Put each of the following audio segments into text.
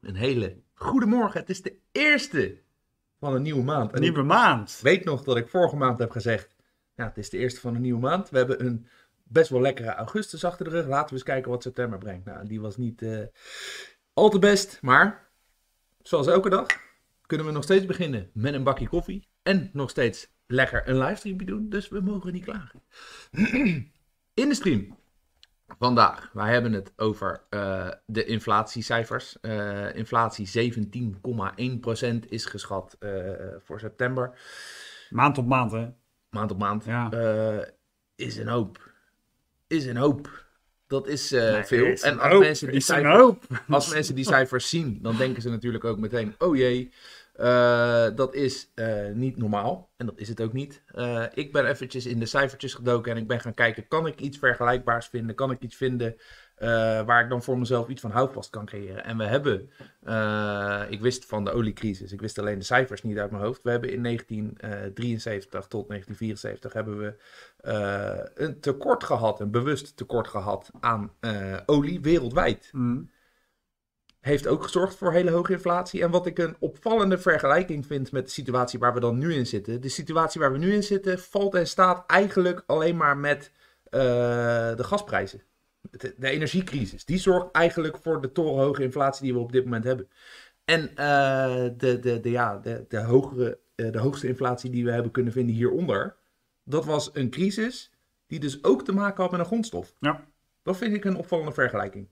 Een hele goedemorgen. Het is de eerste van een nieuwe maand. Een nieuwe maand. weet nog dat ik vorige maand heb gezegd: ja, het is de eerste van een nieuwe maand. We hebben een best wel lekkere augustus achter de rug. Laten we eens kijken wat september brengt. Nou, die was niet eh, al te best, maar zoals elke dag kunnen we nog steeds beginnen met een bakje koffie en nog steeds lekker een livestream doen, dus we mogen niet klagen. In de stream Vandaag, wij hebben het over eh, de inflatiecijfers. Uh, inflatie 17,1% is geschat eh, voor september. Maand op maand, hè? Maand op maand. is een hoop. Is een hoop. Dat is veel. en mensen die als mensen die cijfers zien, dan denken ze natuurlijk ook meteen: oh jee, eh, dat is eh, niet normaal en dat is het ook niet. Eh, ik ben eventjes in de cijfertjes gedoken en ik ben gaan kijken: kan ik iets vergelijkbaars vinden? Kan ik iets vinden waar ik dan voor mezelf iets van houvast kan creëren? En we hebben, ik wist van de oliecrisis, ik wist alleen de cijfers niet uit mijn hoofd. We hebben in 1973 tot 1974 hebben we een tekort gehad, een bewust tekort gehad aan olie wereldwijd. Mm heeft ook gezorgd voor hele hoge inflatie. En wat ik een opvallende vergelijking vind met de situatie waar we dan nu in zitten. De situatie waar we nu in zitten valt en staat eigenlijk alleen maar met eh, de gasprijzen. De, energiecrisis. Die zorgt eigenlijk voor de torenhoge inflatie die we op dit moment hebben. En eh, de, de, de, ja, de, de, hogere, eh, de hoogste inflatie die we hebben kunnen vinden hieronder. Dat was een crisis die dus ook te maken had met een grondstof. Ja. Dat vind ik een opvallende vergelijking.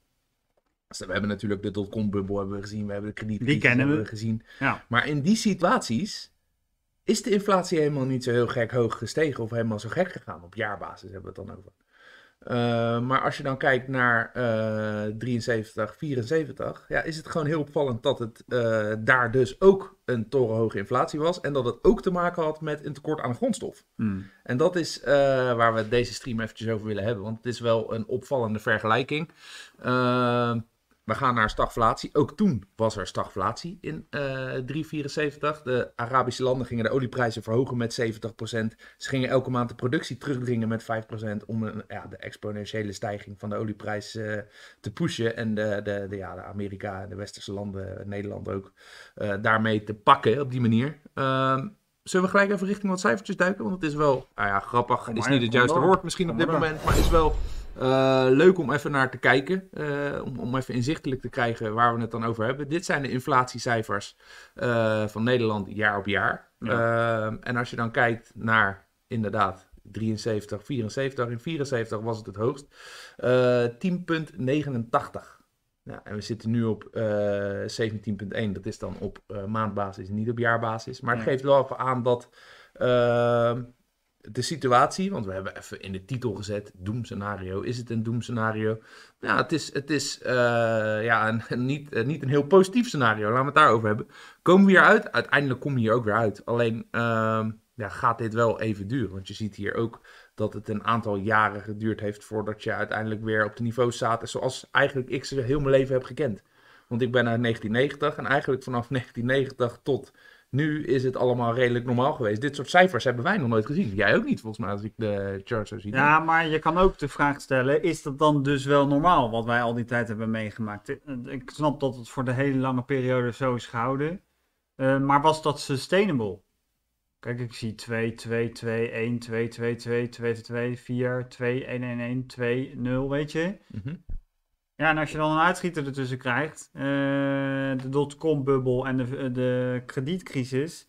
We hebben natuurlijk de dotcom-bubbel hebben we gezien, we hebben de kredietcrisis hebben we. gezien. Maar in die situaties is de inflatie helemaal niet zo heel gek hoog gestegen of helemaal zo gek gegaan. Op jaarbasis hebben we het dan over. Eh, maar als je dan kijkt naar 73, eh, 74, ja, is het gewoon heel opvallend dat het eh, daar dus ook een torenhoge inflatie was. En dat het ook te maken had met een tekort aan grondstof. Hmm. En dat is waar we deze stream eventjes over willen hebben. Want het is wel een opvallende vergelijking. We gaan naar stagflatie. Ook toen was er stagflatie in uh, eh, 374. De Arabische landen gingen de olieprijzen verhogen met 70%. Ze gingen elke maand de productie terugdringen met 5% om een, ja, de exponentiële stijging van de olieprijs eh, te pushen. En de, de, de, ja, de Amerika en de westerse landen, Nederland ook, eh, daarmee te pakken op die manier. Ehm, zullen we gelijk even richting wat cijfertjes duiken? Want het is wel nou ja, grappig. Het is niet het juiste woord misschien op dit moment, maar is wel eh, leuk om even naar te kijken, eh, om, om even inzichtelijk te krijgen waar we het dan over hebben. Dit zijn de inflatiecijfers eh, van Nederland jaar op jaar. en als je dan kijkt naar inderdaad 73, 74, in 74 was het het hoogst, 10,89. en we zitten nu op 17.1. Dat is dan op uh, maandbasis, niet op jaarbasis. Maar het geeft wel even aan dat de situatie, want we hebben even in de titel gezet, doemscenario. Is het een doemscenario? Nou, het is, het is eh, ja, een, niet, eh, niet een heel positief scenario. Laten we het daarover hebben. Komen we hier uit? Uiteindelijk kom je hier ook weer uit. Alleen ehm, ja, gaat dit wel even duren. Want je ziet hier ook dat het een aantal jaren geduurd heeft voordat je uiteindelijk weer op de niveaus staat. Zoals eigenlijk ik ze heel mijn leven heb gekend. Want ik ben uit 1990 en eigenlijk vanaf 1990 tot nu is het allemaal redelijk normaal geweest. Dit soort cijfers hebben wij nog nooit gezien. Jij ook niet, volgens mij, als ik de charts zo zie. Ja, maar je kan ook de vraag stellen: is dat dan dus wel normaal wat wij al die tijd hebben meegemaakt? Ik snap dat het voor de hele lange periode zo is gehouden. Uh, maar was dat sustainable? Kijk, ik zie 2, 2, 2, 1, 2, 2, 2, 2, 2, 4, 2, 1, 1, 1, 2, 0, weet je. Mm -hmm. Ja, en als je dan een uitschieter ertussen krijgt, eh, de dotcom bubble en de, eh, de kredietcrisis,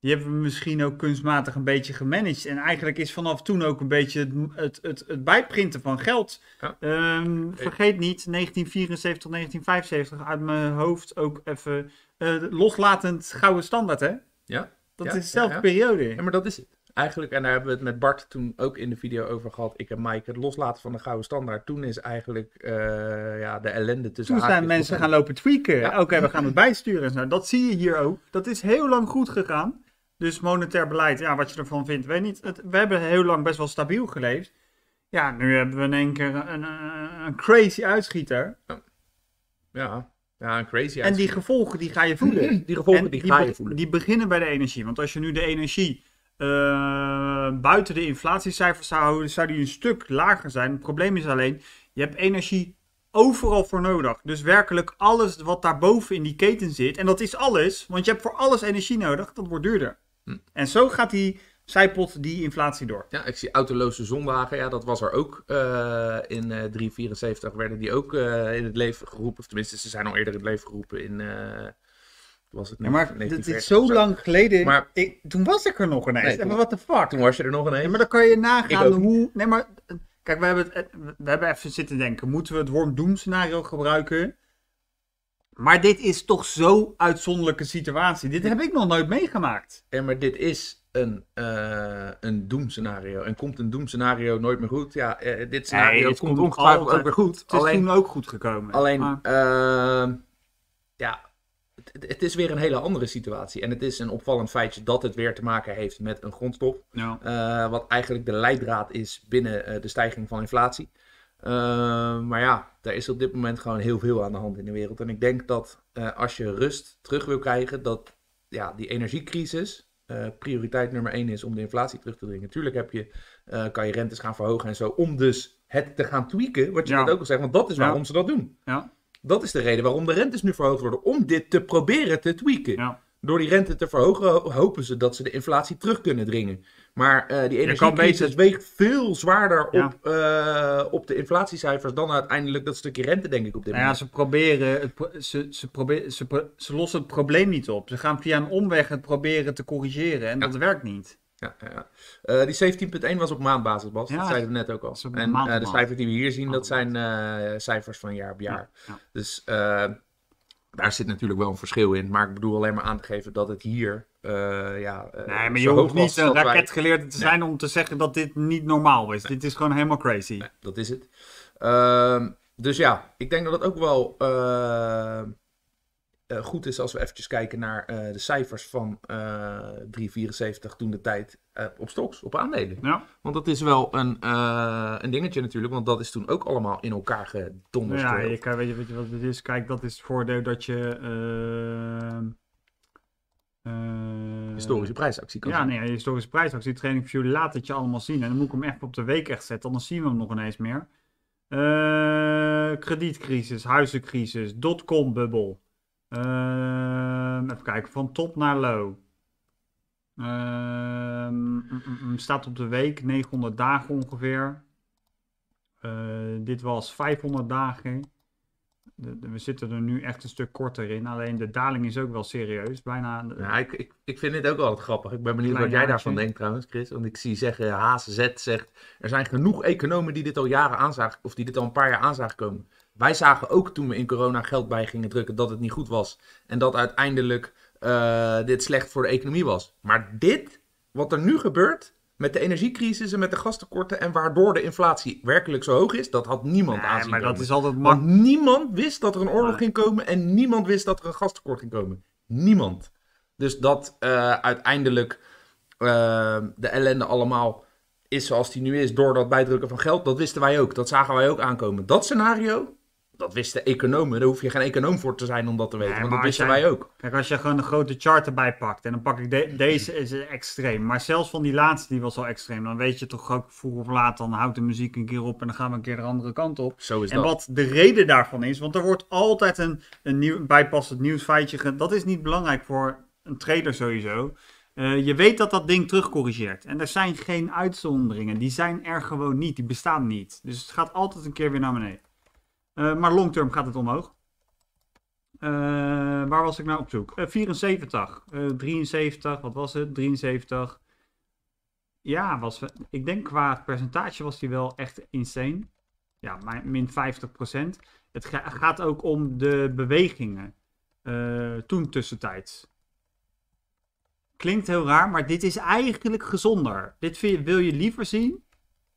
die hebben we misschien ook kunstmatig een beetje gemanaged. En eigenlijk is vanaf toen ook een beetje het, het, het, het bijprinten van geld. Ehm, vergeet niet, 1974, 1975 uit mijn hoofd ook even uh, loslatend gouden standaard, hè? Ja. Dat is dezelfde periode. Ja, maar dat is het. Eigenlijk, en daar hebben we het met Bart toen ook in de video over gehad. Ik en Mike, het loslaten van de gouden standaard. Toen is eigenlijk eh, ja, de ellende tussen Toen zijn mensen gaan lopen tweaken. Ja. Oké, we gaan het bijsturen. Nou, dat zie je hier ook. Dat is heel lang goed gegaan. Dus monetair beleid, ja, wat je ervan vindt, weet niet. we hebben heel lang best wel stabiel geleefd. Ja, nu hebben we in één keer een, een crazy uitschieter. Ja, ja, een crazy uitschieter. En die gevolgen, die ga je voelen. Die gevolgen, die ga je voelen. Die beginnen bij de energie. Want als je nu de energie eh, buiten de inflatiecijfers zou, zou die een stuk lager zijn. Het probleem is alleen, je hebt energie overal voor nodig. Dus werkelijk alles wat daarboven in die keten zit, en dat is alles, want je hebt voor alles energie nodig, dat wordt duurder. Hm. En zo gaat die zijpot die inflatie door. Ja, ik zie autoloze zonwagen, Ja, dat was er ook. Uh, in uh, eh, 374 werden die ook in het leven geroepen. Of tenminste, ze zijn al eerder in het leven geroepen in was het niet. maar dit is zo lang geleden. Maar, ik, toen was ik er nog ineens. Nee, maar wat de fuck? Toen was je er nog ineens. Ja, maar dan kan je nagaan hoe. Nee, maar kijk, we hebben, we hebben even zitten denken. Moeten we het Worm Doom scenario gebruiken? Maar dit is toch zo'n uitzonderlijke situatie. Dit heb ik nog nooit meegemaakt. Ja, maar dit is een, uh, een doemscenario. En komt een doemscenario nooit meer goed? Ja, eh, dit scenario nee, komt, komt ongetwijfeld ook weer goed. Het is toen ook goed gekomen. Alleen, eh, het, het, is weer een hele andere situatie. En het is een opvallend feitje dat het weer te maken heeft met een grondstof. Ja. Eh, wat eigenlijk de leidraad is binnen eh, de stijging van inflatie. Eh, maar ja, er is op dit moment gewoon heel veel aan de hand in de wereld. En ik denk dat als je rust terug wil krijgen, dat ja, die energiecrisis prioriteit nummer één is om de inflatie terug te dringen. Natuurlijk heb je, kan je rentes gaan verhogen en zo, om dus het te gaan tweaken, wat je net ook al zegt. Want dat is waarom ze dat doen. Ja. Dat is de reden waarom de rentes nu verhoogd worden. Om dit te proberen te tweaken. Door die rente te verhogen hopen ze dat ze de inflatie terug kunnen dringen. Maar eh, die energiecrisis beter... weegt veel zwaarder op, eh, op de inflatiecijfers dan uiteindelijk dat stukje rente, denk ik, op dit nou moment. Ja, ze proberen, ze, ze, proberen ze, ze, lossen het probleem niet op. Ze gaan via een omweg het proberen te corrigeren en dat werkt niet ja, ja. Eh, die 17.1 was op maandbasis, Bas. dat zeiden we net ook al. En eh, de cijfers die we hier zien, dat zijn eh, cijfers van jaar op jaar. dus daar zit natuurlijk wel een verschil in. Maar ik bedoel alleen maar aan te geven dat het hier... ja, nee, maar je hoeft niet een raket geleerd te zijn om te zeggen dat dit niet normaal is. Dit is gewoon helemaal crazy. dat is het. Ehm, dus ja, ik denk dat het ook wel eh, goed is als we eventjes kijken naar eh, de cijfers van 374 eh, toen de tijd op stoks, op aandelen. Ja. Want dat is wel een, een dingetje natuurlijk, want dat is toen ook allemaal in elkaar gedonderd. Ja, ik weet, je, weet wat het is? Kijk, dat is het voordeel dat je... historische prijsactie kan Ja, nee, historische prijsactie. Training View laat het je allemaal zien. En dan moet ik hem echt op de week echt zetten, anders zien we hem nog ineens meer. kredietcrisis, huizencrisis, dotcom-bubbel. Ehm, even kijken, van top naar low. Ehm, mm, mm, mm, staat op de week 900 dagen ongeveer. Eh, dit was 500 dagen. we zitten er nu echt een stuk korter in. Alleen de daling is ook wel serieus. Bijna... Ja, ik, ik, ik vind dit ook altijd grappig. Ik ben benieuwd wat jij daarvan denkt trouwens, Chris. Want ik zie zeggen, HZ zegt... Er zijn genoeg economen die dit al jaren aanzagen... of die dit al een paar jaar aanzagen komen. Wij zagen ook toen we in corona geld bij gingen drukken dat het niet goed was. En dat uiteindelijk eh, dit slecht voor de economie was. Maar dit, wat er nu gebeurt, met de energiecrisis en met de gastekorten en waardoor de inflatie werkelijk zo hoog is, dat had niemand nee, Maar dat is altijd Want niemand wist dat er een oorlog ging komen en niemand wist dat er een gastekort ging komen. Niemand. Dus dat eh, uiteindelijk eh, de ellende allemaal is zoals die nu is door dat bijdrukken van geld, dat wisten wij ook. Dat zagen wij ook aankomen. Dat scenario, dat wisten economen. Daar hoef je geen econoom voor te zijn om dat te weten. want dat wisten wij ook. Kijk, als je gewoon een grote chart erbij pakt. En dan pak ik hmm. deze is extreem. Maar zelfs van die laatste die was al extreem. Dan weet je toch ook vroeg of laat. Dan houdt de muziek een keer op. En dan gaan we een keer de andere kant op. Zo is en wat de reden daarvan is. Want er wordt altijd een, een nieuw bijpassend nieuwsfeitje. Dat is niet belangrijk voor een trader sowieso. Eh, je weet dat dat ding terugcorrigeert. En er zijn geen uitzonderingen. Die zijn er gewoon niet. Die bestaan niet. Dus het gaat altijd een keer weer naar beneden. Eh, maar long-term gaat het omhoog. Eh, waar was ik nou op zoek? 74, eh, 73, wat was het? 73. Ja, was, ik denk qua percentage was die wel echt insane. Ja, min 50%. Het gaat ook om de bewegingen toen tussentijds. Klinkt heel raar, maar dit is eigenlijk gezonder. Dit wil je liever zien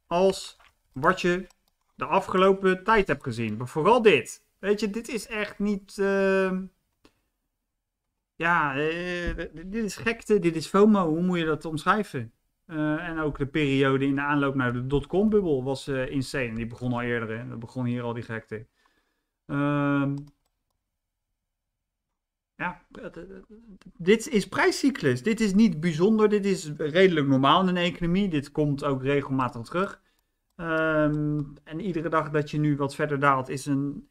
als wat je de afgelopen tijd heb gezien. Maar vooral dit. Weet je, dit is echt niet. Ehm, ja, eh, eh, dit is gekte, dit is FOMO. Hoe moet je dat omschrijven? Eh, en ook de periode in de aanloop naar de dotcom-bubbel was insane. Die begon al eerder, hè? Dat begon hier al die gekte. Ehm, ja, dit is prijscyclus. Dit is niet bijzonder. Dit is redelijk normaal in een economie. Dit komt ook regelmatig terug. Ehm, en iedere dag dat je nu wat verder daalt, is een,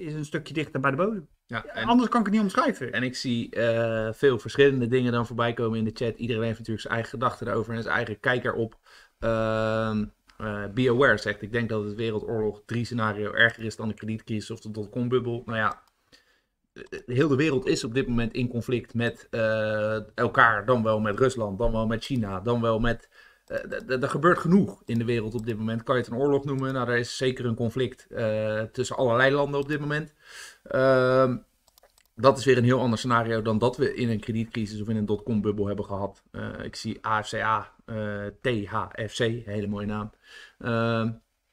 is een stukje dichter bij de bodem. Ja, en, Anders kan ik het niet omschrijven. En ik zie eh, veel verschillende dingen dan voorbij komen in de chat. Iedereen heeft natuurlijk zijn eigen gedachten erover en zijn eigen kijker op. Ehm, eh, be aware zegt, ik denk dat het Wereldoorlog 3 scenario erger is dan de kredietcrisis of de dotcom-bubbel. Nou ja, eh, heel de wereld is op dit moment in conflict met elkaar. Dan wel met Rusland, dan wel met China, dan wel met eh, er gebeurt genoeg in de wereld op dit moment. Kan je het een oorlog noemen? Nou, er is zeker een conflict eh, tussen allerlei landen op dit moment. Ehm, dat is weer een heel ander scenario dan dat we in een kredietcrisis of in een dotcom-bubbel hebben gehad. Eh, ik zie AFCA, THFC, hele mooie naam. Ehm,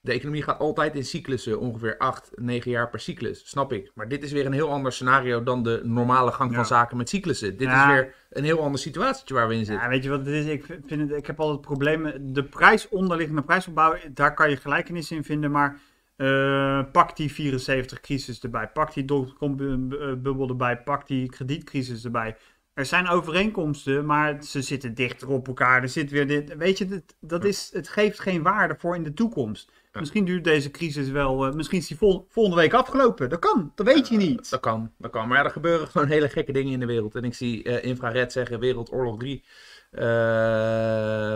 de economie gaat altijd in cyclussen, ongeveer 8, 9 jaar per cyclus, snap ik. Maar dit is weer een heel ander scenario dan de normale gang van zaken met cyclussen. Dit is weer een heel ander situatie waar we in zitten. Ja, weet je wat het is? Ik, vind het, ik heb altijd problemen. De prijs onderliggende prijsopbouw, daar kan je gelijkenis in vinden, maar... Eh, pak die 74-crisis erbij, pak die dotcom-bubbel eh, erbij, pak die kredietcrisis erbij. Er zijn overeenkomsten, maar ze zitten dichter op elkaar. Er zit weer dit. Weet je, dat is, het geeft geen waarde voor in de toekomst. Misschien duurt deze crisis wel. Eh, misschien is die volgende week afgelopen. Dat kan, dat weet je niet. dat kan, dat kan. Maar ja, er gebeuren gewoon hele gekke dingen in de wereld. En ik zie uh, infrared zeggen: Wereldoorlog 3. Eh,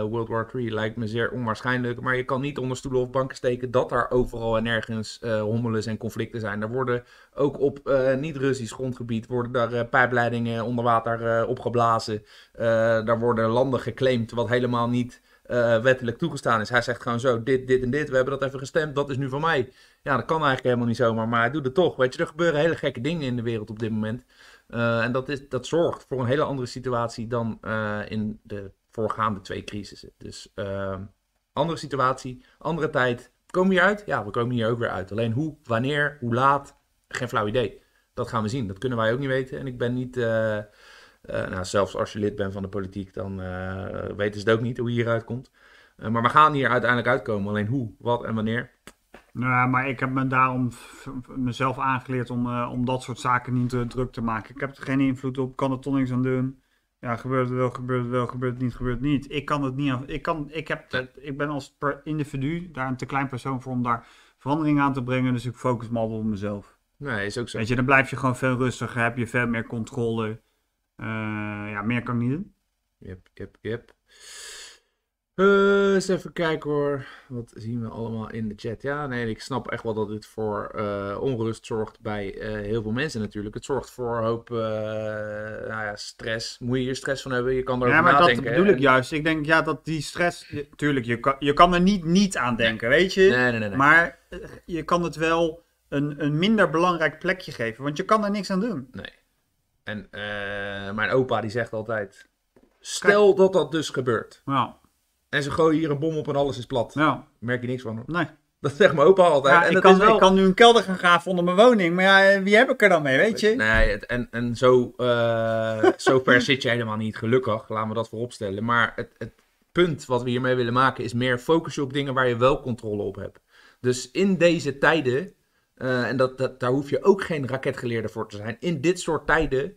World War 3 lijkt me zeer onwaarschijnlijk. Maar je kan niet onder stoelen of banken steken dat daar overal en nergens hommeles en conflicten zijn. Er worden ook op niet-Russisch grondgebied worden daar pijpleidingen onder water opgeblazen. daar worden landen geclaimd, wat helemaal niet eh, wettelijk toegestaan is. Hij zegt gewoon zo, dit, dit en dit, we hebben dat even gestemd, dat is nu van mij. Ja, dat kan eigenlijk helemaal niet zomaar, maar hij doet het toch. Weet je, er gebeuren hele gekke dingen in de wereld op dit moment. Eh, en dat, is, dat zorgt voor een hele andere situatie dan eh, in de voorgaande twee crisissen. Dus ehm, andere situatie, andere tijd. Komen we uit? Ja, we komen hier ook weer uit. Alleen hoe, wanneer, hoe laat, geen flauw idee. Dat gaan we zien. Dat kunnen wij ook niet weten. En ik ben niet eh, nou, zelfs als je lid bent van de politiek, dan eh, weten ze het ook niet hoe je hieruit komt. Eh, maar we gaan hier uiteindelijk uitkomen. Alleen hoe, wat en wanneer, nou, maar ik heb me daarom mezelf aangeleerd om, om dat soort zaken niet druk te maken. Ik heb er geen invloed op, kan er toch niks aan doen. Ja, gebeurt het wel, gebeurt het wel, gebeurt het niet, gebeurt het niet. Ik kan het niet, ik, kan, ik, heb, ik ben als individu daar een te klein persoon voor om daar verandering aan te brengen. Dus ik focus me altijd op mezelf. Nee, is ook zo. Weet je, dan blijf je gewoon veel rustiger, heb je veel meer controle. Eh, ja, meer kan ik niet doen. Yep, yep, yep. Eh, eens even kijken hoor. Wat zien we allemaal in de chat? Ja, nee, ik snap echt wel dat dit voor eh, onrust zorgt bij heel veel mensen natuurlijk. Het zorgt voor een hoop nou ja, stress. Moet je hier stress van hebben? Je kan er Ja, maar dat bedoel ik juist. Ik denk ja, dat die stress. Je, tuurlijk, je kan, je kan er niet niet aan denken, weet je? Nee, nee, nee, Maar je kan het wel een, een minder belangrijk plekje geven, want je kan er niks aan doen. Nee. En eh, mijn opa die zegt altijd, stel dat dat dus gebeurt. En ze gooien hier een bom op en alles is plat. Ja. Merk je niks van. Nee. Dat zegt mijn opa altijd. en ik, kan, ik, kan, nu een kelder gaan graven onder mijn woning. Maar ja, eh, wie heb ik er dan mee, weet je? Nee, en, en zo, uh, zo ver zit je helemaal niet, gelukkig. Laten we dat vooropstellen. Maar het, het punt wat we hiermee willen maken is meer focus op dingen waar je wel controle op hebt. Dus in deze tijden eh, en dat, dat, daar hoef je ook geen raketgeleerde voor te zijn. In dit soort tijden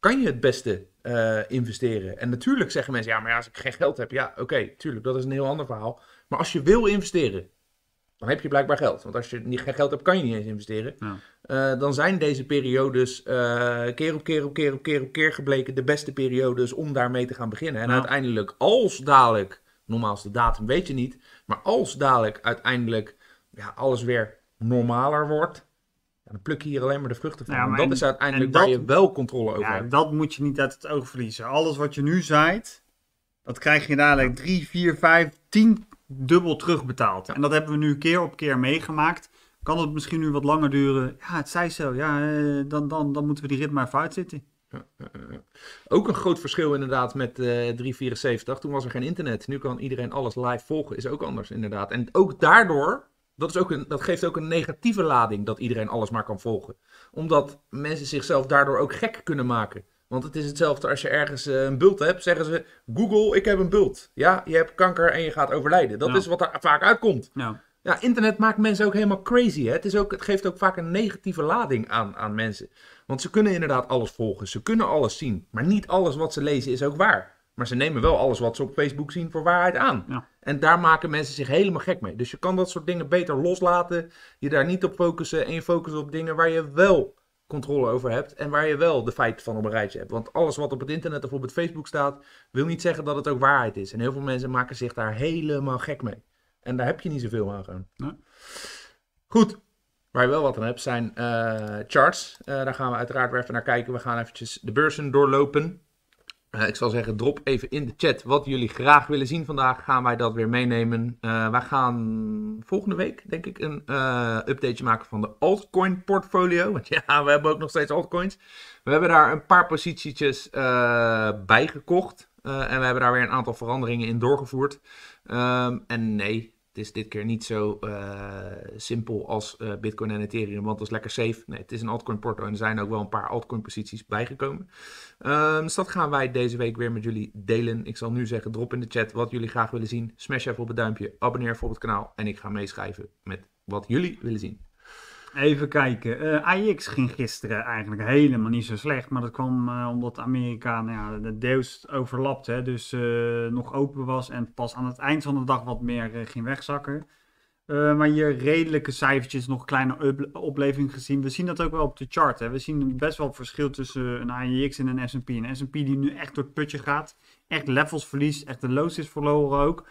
kan je het beste eh, investeren. En natuurlijk zeggen mensen, ja, maar ja, als ik geen geld heb, ja, oké, tuurlijk, dat is een heel ander verhaal. Maar als je wil investeren, dan heb je blijkbaar geld. Want als je niet, geen geld hebt, kan je niet eens investeren. Ja. Eh, dan zijn deze periodes keer op keer op keer op keer op keer gebleken de beste periodes om daarmee te gaan beginnen. En uiteindelijk, als dadelijk, normaal is de datum weet je niet, maar als dadelijk uiteindelijk ja, alles weer normaler wordt, ja, dan pluk je hier alleen maar de vruchten van. Ja, dat is uiteindelijk dat, waar je wel controle over Dat moet je niet uit het oog verliezen. Alles wat je nu zaait, dat krijg je dadelijk 3, 4, 5, 10 dubbel terugbetaald. En dat hebben we nu keer op keer meegemaakt. Kan het misschien nu wat langer duren? Ja, het zei zo. Ja, eh, dan, dan, dan moeten we die ritme even uitzitten. Ook een groot verschil inderdaad met uh, eh, 374. Toen was er geen internet. Nu kan iedereen alles live volgen. Is ook anders inderdaad. En ook daardoor dat, is ook een, dat geeft ook een negatieve lading dat iedereen alles maar kan volgen. Omdat mensen zichzelf daardoor ook gek kunnen maken. Want het is hetzelfde als je ergens eh, een bult hebt, zeggen ze: Google, ik heb een bult. Ja, je hebt kanker en je gaat overlijden. Dat is wat er vaak uitkomt. Ja. ja. internet maakt mensen ook helemaal crazy. Hè? Het, is ook, het geeft ook vaak een negatieve lading aan, aan mensen. Want ze kunnen inderdaad alles volgen, ze kunnen alles zien. Maar niet alles wat ze lezen is ook waar. Maar ze nemen wel alles wat ze op Facebook zien voor waarheid aan. En daar maken mensen zich helemaal gek mee. Dus je kan dat soort dingen beter loslaten. Je daar niet op focussen. En je focussen op dingen waar je wel controle over hebt. En waar je wel de feiten van op een rijtje hebt. Want alles wat op het internet of op het Facebook staat. wil niet zeggen dat het ook waarheid is. En heel veel mensen maken zich daar helemaal gek mee. En daar heb je niet zoveel aan gewoon. Nee. Goed. Waar je wel wat aan hebt zijn eh, charts. Eh, daar gaan we uiteraard weer even naar kijken. We gaan eventjes de beursen doorlopen. Eh, ik zal zeggen, drop even in de chat wat jullie graag willen zien vandaag. Gaan wij dat weer meenemen. Eh, wij gaan volgende week, denk ik, een eh, updateje maken van de altcoin portfolio. Want ja, we hebben ook nog steeds altcoins. We hebben daar een paar positietjes bij gekocht. en we hebben daar weer een aantal veranderingen in doorgevoerd. Ehm, en nee, het is dit keer niet zo eh, simpel als eh, Bitcoin en Ethereum, want dat is lekker safe. Nee, het is een altcoin portfolio en er zijn ook wel een paar altcoin posities bijgekomen. Ehm, dus dat gaan wij deze week weer met jullie delen. Ik zal nu zeggen, drop in de chat wat jullie graag willen zien. Smash even op het duimpje, abonneer voor op het kanaal en ik ga meeschrijven met wat jullie willen zien. Even kijken. Uh, ging gisteren eigenlijk helemaal niet zo slecht. Maar dat kwam eh, omdat Amerika nou ja, deels overlapte. Hè, dus eh, nog open was en pas aan het eind van de dag wat meer ging wegzakken. maar hier redelijke cijfertjes, nog kleine opleving gezien. We zien dat ook wel op de chart. Hè. We zien best wel het verschil tussen een AIX en een S&P. Een S&P die nu echt door het putje gaat. Echt levels verliest. Echt de loods is verloren ook.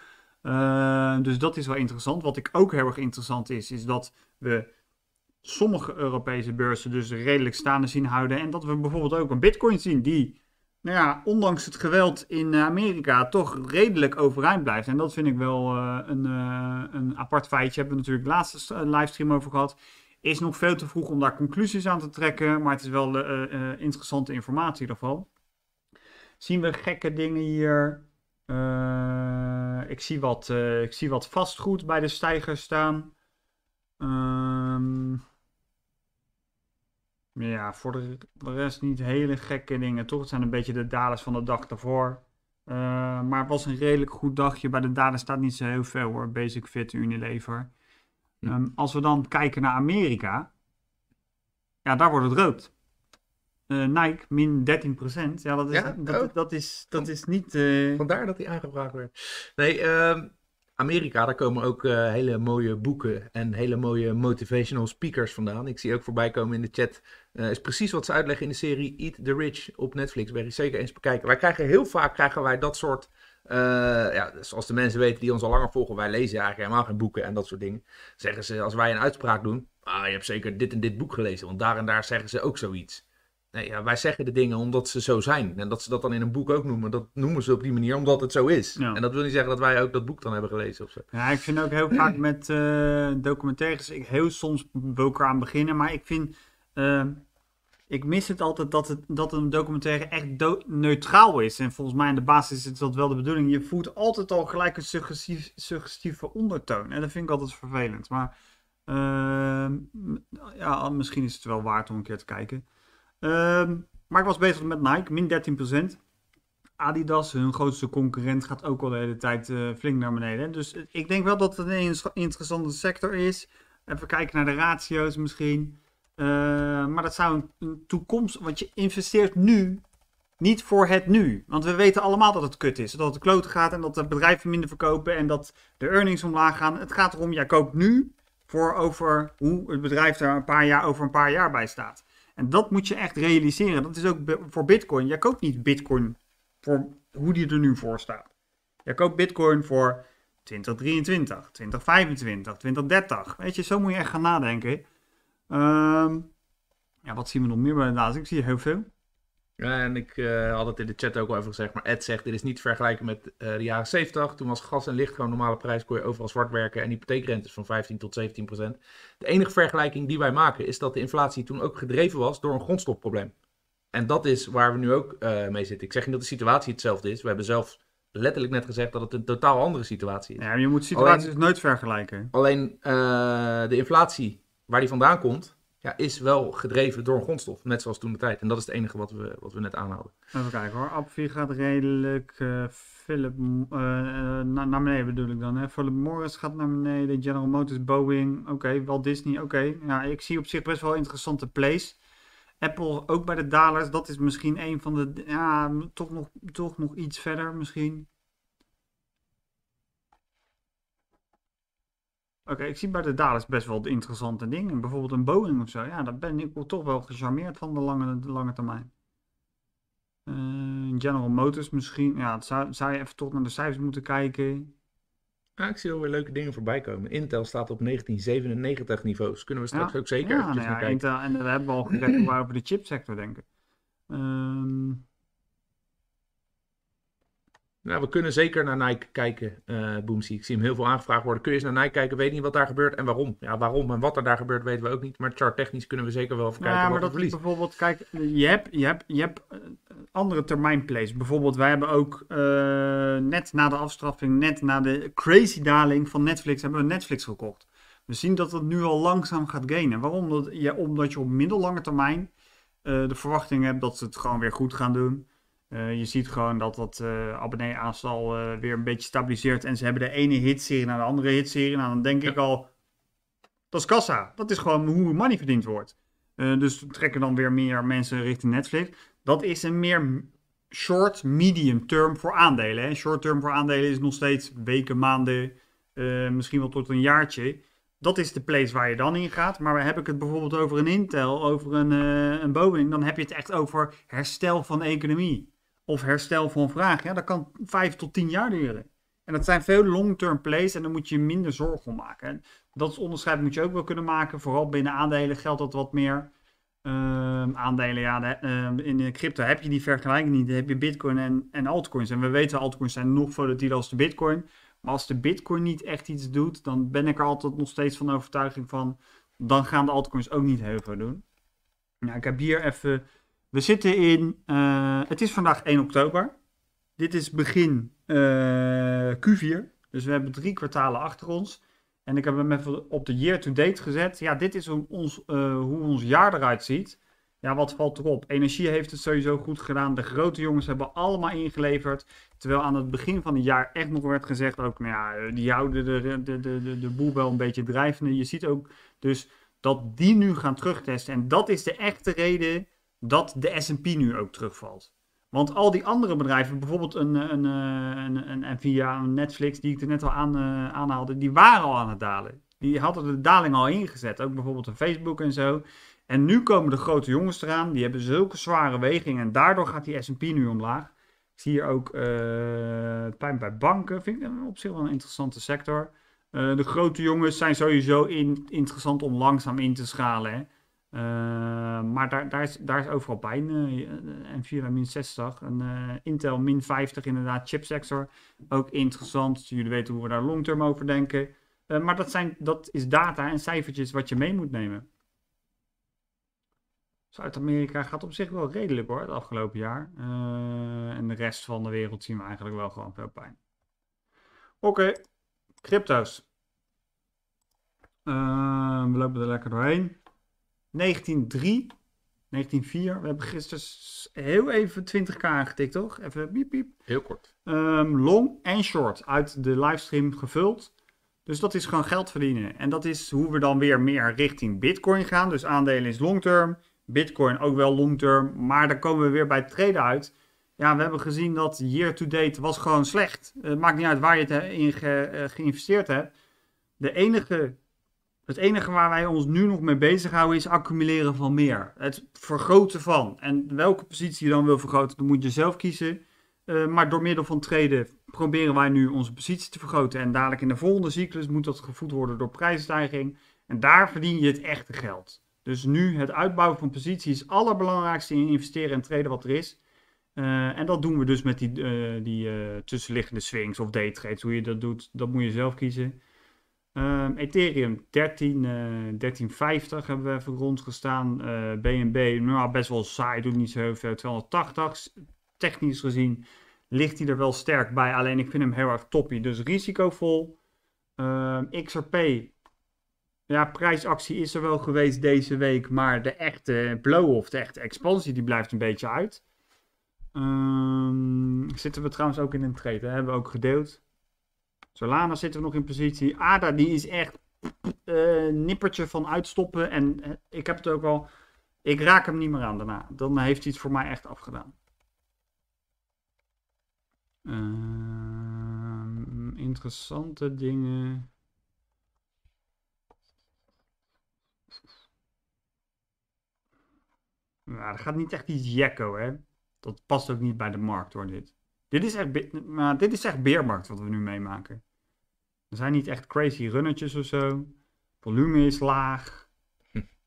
dus dat is wel interessant. Wat ik ook heel erg interessant is, is dat we sommige Europese beurzen dus redelijk staande zien houden. En dat we bijvoorbeeld ook een bitcoin zien die, nou ja, ondanks het geweld in eh, Amerika toch redelijk overeind blijft. En dat vind ik wel eh, een, eh, een apart feitje. Hebben we natuurlijk de laatste livestream over gehad. Is nog veel te vroeg om daar conclusies aan te trekken, maar het is wel interessante informatie in ieder geval. Zien we gekke dingen hier? ik, zie wat, ik zie wat vastgoed bij de stijgers staan. Ehm um... Ja, voor de rest niet hele gekke dingen. Toch, het zijn een beetje de daders van de dag daarvoor. Eh, maar het was een redelijk goed dagje. Bij de daders staat niet zo heel veel hoor. Basic Fit, Unilever. Hm. Ehm, als we dan kijken naar Amerika. Ja, daar wordt het rood. Eh, Nike, min 13 procent. Ja, dat is, oh. Dat, is, dat is niet... Eh, Vandaar dat hij aangevraagd werd. Nee, um, Amerika, daar komen ook eh, hele mooie boeken en hele mooie motivational speakers vandaan. Ik zie ook voorbij komen in de chat. Eh, is precies wat ze uitleggen in de serie Eat the Rich op Netflix. Ben je zeker eens bekijken. Wij krijgen heel vaak krijgen wij dat soort. Eh, ja, zoals dus de mensen weten die ons al langer volgen, wij lezen eigenlijk helemaal geen boeken en dat soort dingen. Zeggen ze als wij een uitspraak doen. Ah, je hebt zeker dit en dit boek gelezen, want daar en daar zeggen ze ook zoiets nee, ja, wij zeggen de dingen omdat ze zo zijn. En dat ze dat dan in een boek ook noemen, dat noemen ze op die manier omdat het zo is. En dat wil niet zeggen dat wij ook dat boek dan hebben gelezen of zo. Ja, ik vind ook heel vaak met eh, documentaires, ik heel soms wil ik eraan beginnen, maar ik vind... Eh, ik mis het altijd dat, het, dat een documentaire echt neutraal is. En volgens mij in de basis is dat wel de bedoeling. Je voert altijd al gelijk een suggestief, suggestieve ondertoon. En dat vind ik altijd vervelend. Maar ehm, ja, misschien is het wel waard om een keer te kijken. Ehm, maar ik was bezig met Nike, min 13%. Adidas, hun grootste concurrent, gaat ook al de hele tijd eh, flink naar beneden. Dus eh, ik denk wel dat het een interessante sector is. Even kijken naar de ratio's misschien. Ehm, maar dat zou een toekomst. Want je investeert nu niet voor het nu. Want we weten allemaal dat het kut is. Dat het kloten gaat en dat de bedrijven minder verkopen en dat de earnings omlaag gaan. Het gaat erom, jij koopt nu voor over hoe het bedrijf er een paar jaar, over een paar jaar bij staat. En dat moet je echt realiseren. Dat is ook voor Bitcoin. Jij koopt niet Bitcoin voor hoe die er nu voor staat. Jij koopt Bitcoin voor 2023, 2025, 2030. Weet je, zo moet je echt gaan nadenken. Ehm, ja, wat zien we nog meer bij de Ik zie heel veel. Ja, En ik eh, had het in de chat ook al even gezegd, maar Ed zegt: Dit is niet te vergelijken met eh, de jaren 70. Toen was gas en licht gewoon normale prijs, kon je overal zwart werken en hypotheekrentes van 15 tot 17 procent. De enige vergelijking die wij maken is dat de inflatie toen ook gedreven was door een grondstofprobleem. En dat is waar we nu ook eh, mee zitten. Ik zeg niet dat de situatie hetzelfde is. We hebben zelf letterlijk net gezegd dat het een totaal andere situatie is. Ja, maar je moet situaties dus nooit vergelijken. Alleen de inflatie, waar die vandaan komt, is wel gedreven door een grondstof. Net zoals toen de tijd. En dat is het enige wat we, wat we net aanhouden. Even kijken hoor. Appvier gaat redelijk. Uh, Philip, eh, eh, naar, naar beneden bedoel ik dan. Philip Morris gaat naar beneden. General Motors, Boeing. Oké, okay. Walt Disney. Oké. Ja, ik zie op zich best wel interessante plays. Apple ook bij de dalers. Dat is misschien een van de. Ja, toch nog, toch nog iets verder misschien. Oké, ik zie bij de daders best wel de interessante dingen. Bijvoorbeeld een Boeing of zo. Ja, daar ben ik toch wel gecharmeerd van de lange, de lange termijn. Uh, General Motors misschien. Ja, het zou, zou je even toch naar de cijfers moeten kijken. Ja, ik zie alweer leuke dingen voorbij komen. Intel staat op 1997 niveaus. Kunnen we straks ook zeker even nou ja, kijken. Intel, en we hebben al we over de chipsector, denken. ik. Ehm, nou, we kunnen zeker naar Nike kijken, uh, eh, Boomsie. Ik zie hem heel veel aangevraagd worden. Kun je eens naar Nike kijken? Weet niet wat daar gebeurt en waarom. Ja, waarom en wat er daar gebeurt weten we ook niet. Maar charttechnisch kunnen we zeker wel even kijken. Ja, maar dat verlies. bijvoorbeeld, kijk, je hebt, je hebt, je hebt eh, andere termijn Bijvoorbeeld, wij hebben ook eh, net na de afstraffing, net na de crazy daling van Netflix, hebben we Netflix gekocht. We zien dat het nu al langzaam gaat gainen. Waarom? Omdat je, omdat je op middellange termijn de verwachting hebt dat ze het gewoon weer goed gaan doen. Eh, je ziet gewoon dat dat eh, abonnee-aantal eh, weer een beetje stabiliseert. En ze hebben de ene hitserie naar de andere hitserie. Nou, dan denk ik al, dat is kassa. Dat is gewoon hoe money verdiend wordt. dus trekken dan weer meer mensen richting Netflix. Dat is een meer short, medium term voor aandelen. Hè. Short term voor aandelen is nog steeds weken, maanden, misschien wel tot een jaartje. Dat is de place waar je dan in gaat. Maar heb ik het bijvoorbeeld over een Intel, over een, uh, een Boeing, dan heb je het echt over herstel van de economie of herstel van vraag, ja, dat kan vijf tot tien jaar duren. En dat zijn veel long-term plays en dan moet je minder zorgen om maken. En dat onderscheid moet je ook wel kunnen maken. Vooral binnen aandelen geldt dat wat meer. Ehm, aandelen, ja, de, ehm, in eh, crypto heb je die vergelijking niet. Dan heb je bitcoin en, en altcoins. En we weten altcoins zijn nog volatieler als de bitcoin. Maar als de bitcoin niet echt iets doet, dan ben ik er altijd nog steeds van overtuiging van... dan gaan de altcoins ook niet heel veel doen. Nou, ik heb hier even we zitten in. Eh, het is vandaag 1 oktober. Dit is begin eh, Q4. Dus we hebben drie kwartalen achter ons. En ik heb hem even op de year-to-date gezet. Ja, dit is hoe ons, eh, hoe ons jaar eruit ziet. Ja, wat valt erop? Energie heeft het sowieso goed gedaan. De grote jongens hebben allemaal ingeleverd. Terwijl aan het begin van het jaar echt nog werd gezegd ook, nou ja, die houden de, de, de, de, de boel wel een beetje drijvende. Je ziet ook dus dat die nu gaan terugtesten. En dat is de echte reden dat de S&P nu ook terugvalt. Want al die andere bedrijven, bijvoorbeeld een, eh, eh, een, een, een Nvidia, Netflix, die ik er net al aan, eh, aanhaalde, die waren al aan het dalen. Die hadden de daling al ingezet. Ook bijvoorbeeld een Facebook en zo. En nu komen de grote jongens eraan. Die hebben zulke zware wegingen. En daardoor gaat die S&P nu omlaag. Ik zie hier ook uh, pijn bij banken. Vind ik op zich wel een interessante sector. de grote jongens zijn sowieso in, interessant om langzaam in te schalen. Hè? Eh, maar daar, daar, is, daar is overal pijn. Uh, eh, eh, Vira min 60. En, Intel min 50 inderdaad. Chipsector ook interessant. Dus jullie weten hoe we daar long-term over denken. maar dat, zijn, dat is data en cijfertjes wat je mee moet nemen. Zuid-Amerika gaat op zich wel redelijk hoor, het afgelopen jaar. en de rest van de wereld zien we eigenlijk wel gewoon veel pijn. Oké, crypto's. we lopen er lekker doorheen. 1903, 1904. We hebben gisteren heel even 20k aangetikt, toch? Even piep piep. Heel kort. Ehm, long en short uit de livestream gevuld. Dus dat is gewoon geld verdienen. En dat is hoe we dan weer meer richting Bitcoin gaan. Dus aandelen is long term. Bitcoin ook wel long term. Maar dan komen we weer bij het uit. Ja, we hebben gezien dat year to date was gewoon slecht. Het maakt niet uit waar je het in eh, geïnvesteerd hebt. De enige het enige waar wij ons nu nog mee bezighouden is accumuleren van meer. Het vergroten van. En welke positie je dan wil vergroten, dat moet je zelf kiezen. Eh, maar door middel van treden proberen wij nu onze positie te vergroten. En dadelijk in de volgende cyclus moet dat gevoed worden door prijsstijging. En daar verdien je het echte geld. Dus nu het uitbouwen van positie is het allerbelangrijkste in investeren en traden wat er is. Eh, en dat doen we dus met die, eh, die tussenliggende swings of daytrades. Hoe je dat doet, dat moet je zelf kiezen. Ehm, Ethereum 13, 1350 eh, hebben we even rondgestaan. Uh, eh, BNB, nou best wel saai, doet niet zo heel veel. 280, technisch gezien ligt hij er wel sterk bij. Alleen ik vind hem heel erg toppie, dus risicovol. Ehm, XRP, ja, prijsactie is er wel geweest deze week. Maar de echte blow-off, de echte expansie, die blijft een beetje uit. Ehm, zitten we trouwens ook in een trade, hè? hebben we ook gedeeld. Solana zitten we nog in positie. ADA die is echt uh, nippertje van uitstoppen. En eh, ik heb het ook al. Ik raak hem niet meer aan daarna. Dan heeft hij het voor mij echt afgedaan. Ehm, interessante dingen. Nou, dat gaat niet echt iets Jacko hè. Dat past ook niet bij de markt, hoor, dit. Dit is echt, maar dit is echt beermarkt wat we nu meemaken. Er zijn niet echt crazy runnetjes of zo. Volume is laag.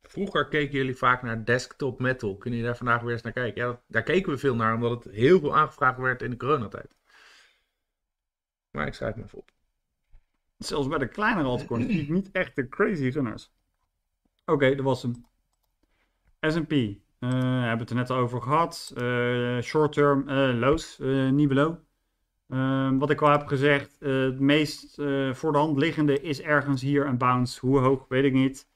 Vroeger keken jullie vaak naar desktop metal. Kunnen jullie daar vandaag weer eens naar kijken? Ja, daar keken we veel naar, omdat het heel veel aangevraagd werd in de coronatijd. Maar ik schrijf me even Zelfs bij de kleinere altcoins niet echt de crazy runners. Oké, dat was hem. S&P. Uh, eh, hebben we het er net over gehad. Eh, short term uh, lows, niet low. Ehm, wat ik al heb gezegd, eh, het meest eh, voor de hand liggende is ergens hier een bounce. Hoe hoog, weet ik niet.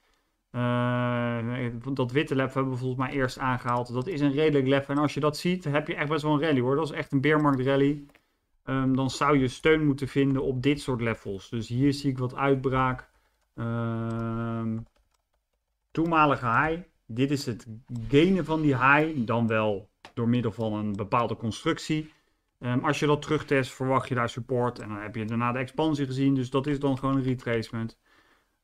Eh, dat witte level hebben we volgens mij eerst aangehaald. Dat is een redelijk level En als je dat ziet, heb je echt best wel een rally hoor. Dat is echt een beermarkt rally. Ehm, dan zou je steun moeten vinden op dit soort levels. Dus hier zie ik wat uitbraak. Um, toenmalige high. Dit is het gainen van die high. Dan wel door middel van een bepaalde constructie. Ehm, als je dat terugtest, verwacht je daar support. En dan heb je daarna de expansie gezien. Dus dat is dan gewoon een retracement.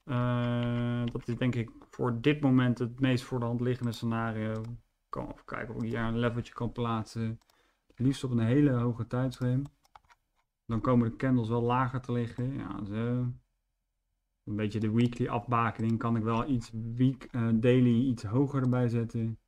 Ehm, dat is denk ik voor dit moment het meest voor de hand liggende scenario. Ik kan even kijken of ik hier een leveltje kan plaatsen. Liefst op een hele hoge tijdsframe. Dan komen de candles wel lager te liggen. Ja, zo. Een beetje de weekly afbakening kan ik wel iets week, eh, daily iets hoger erbij zetten.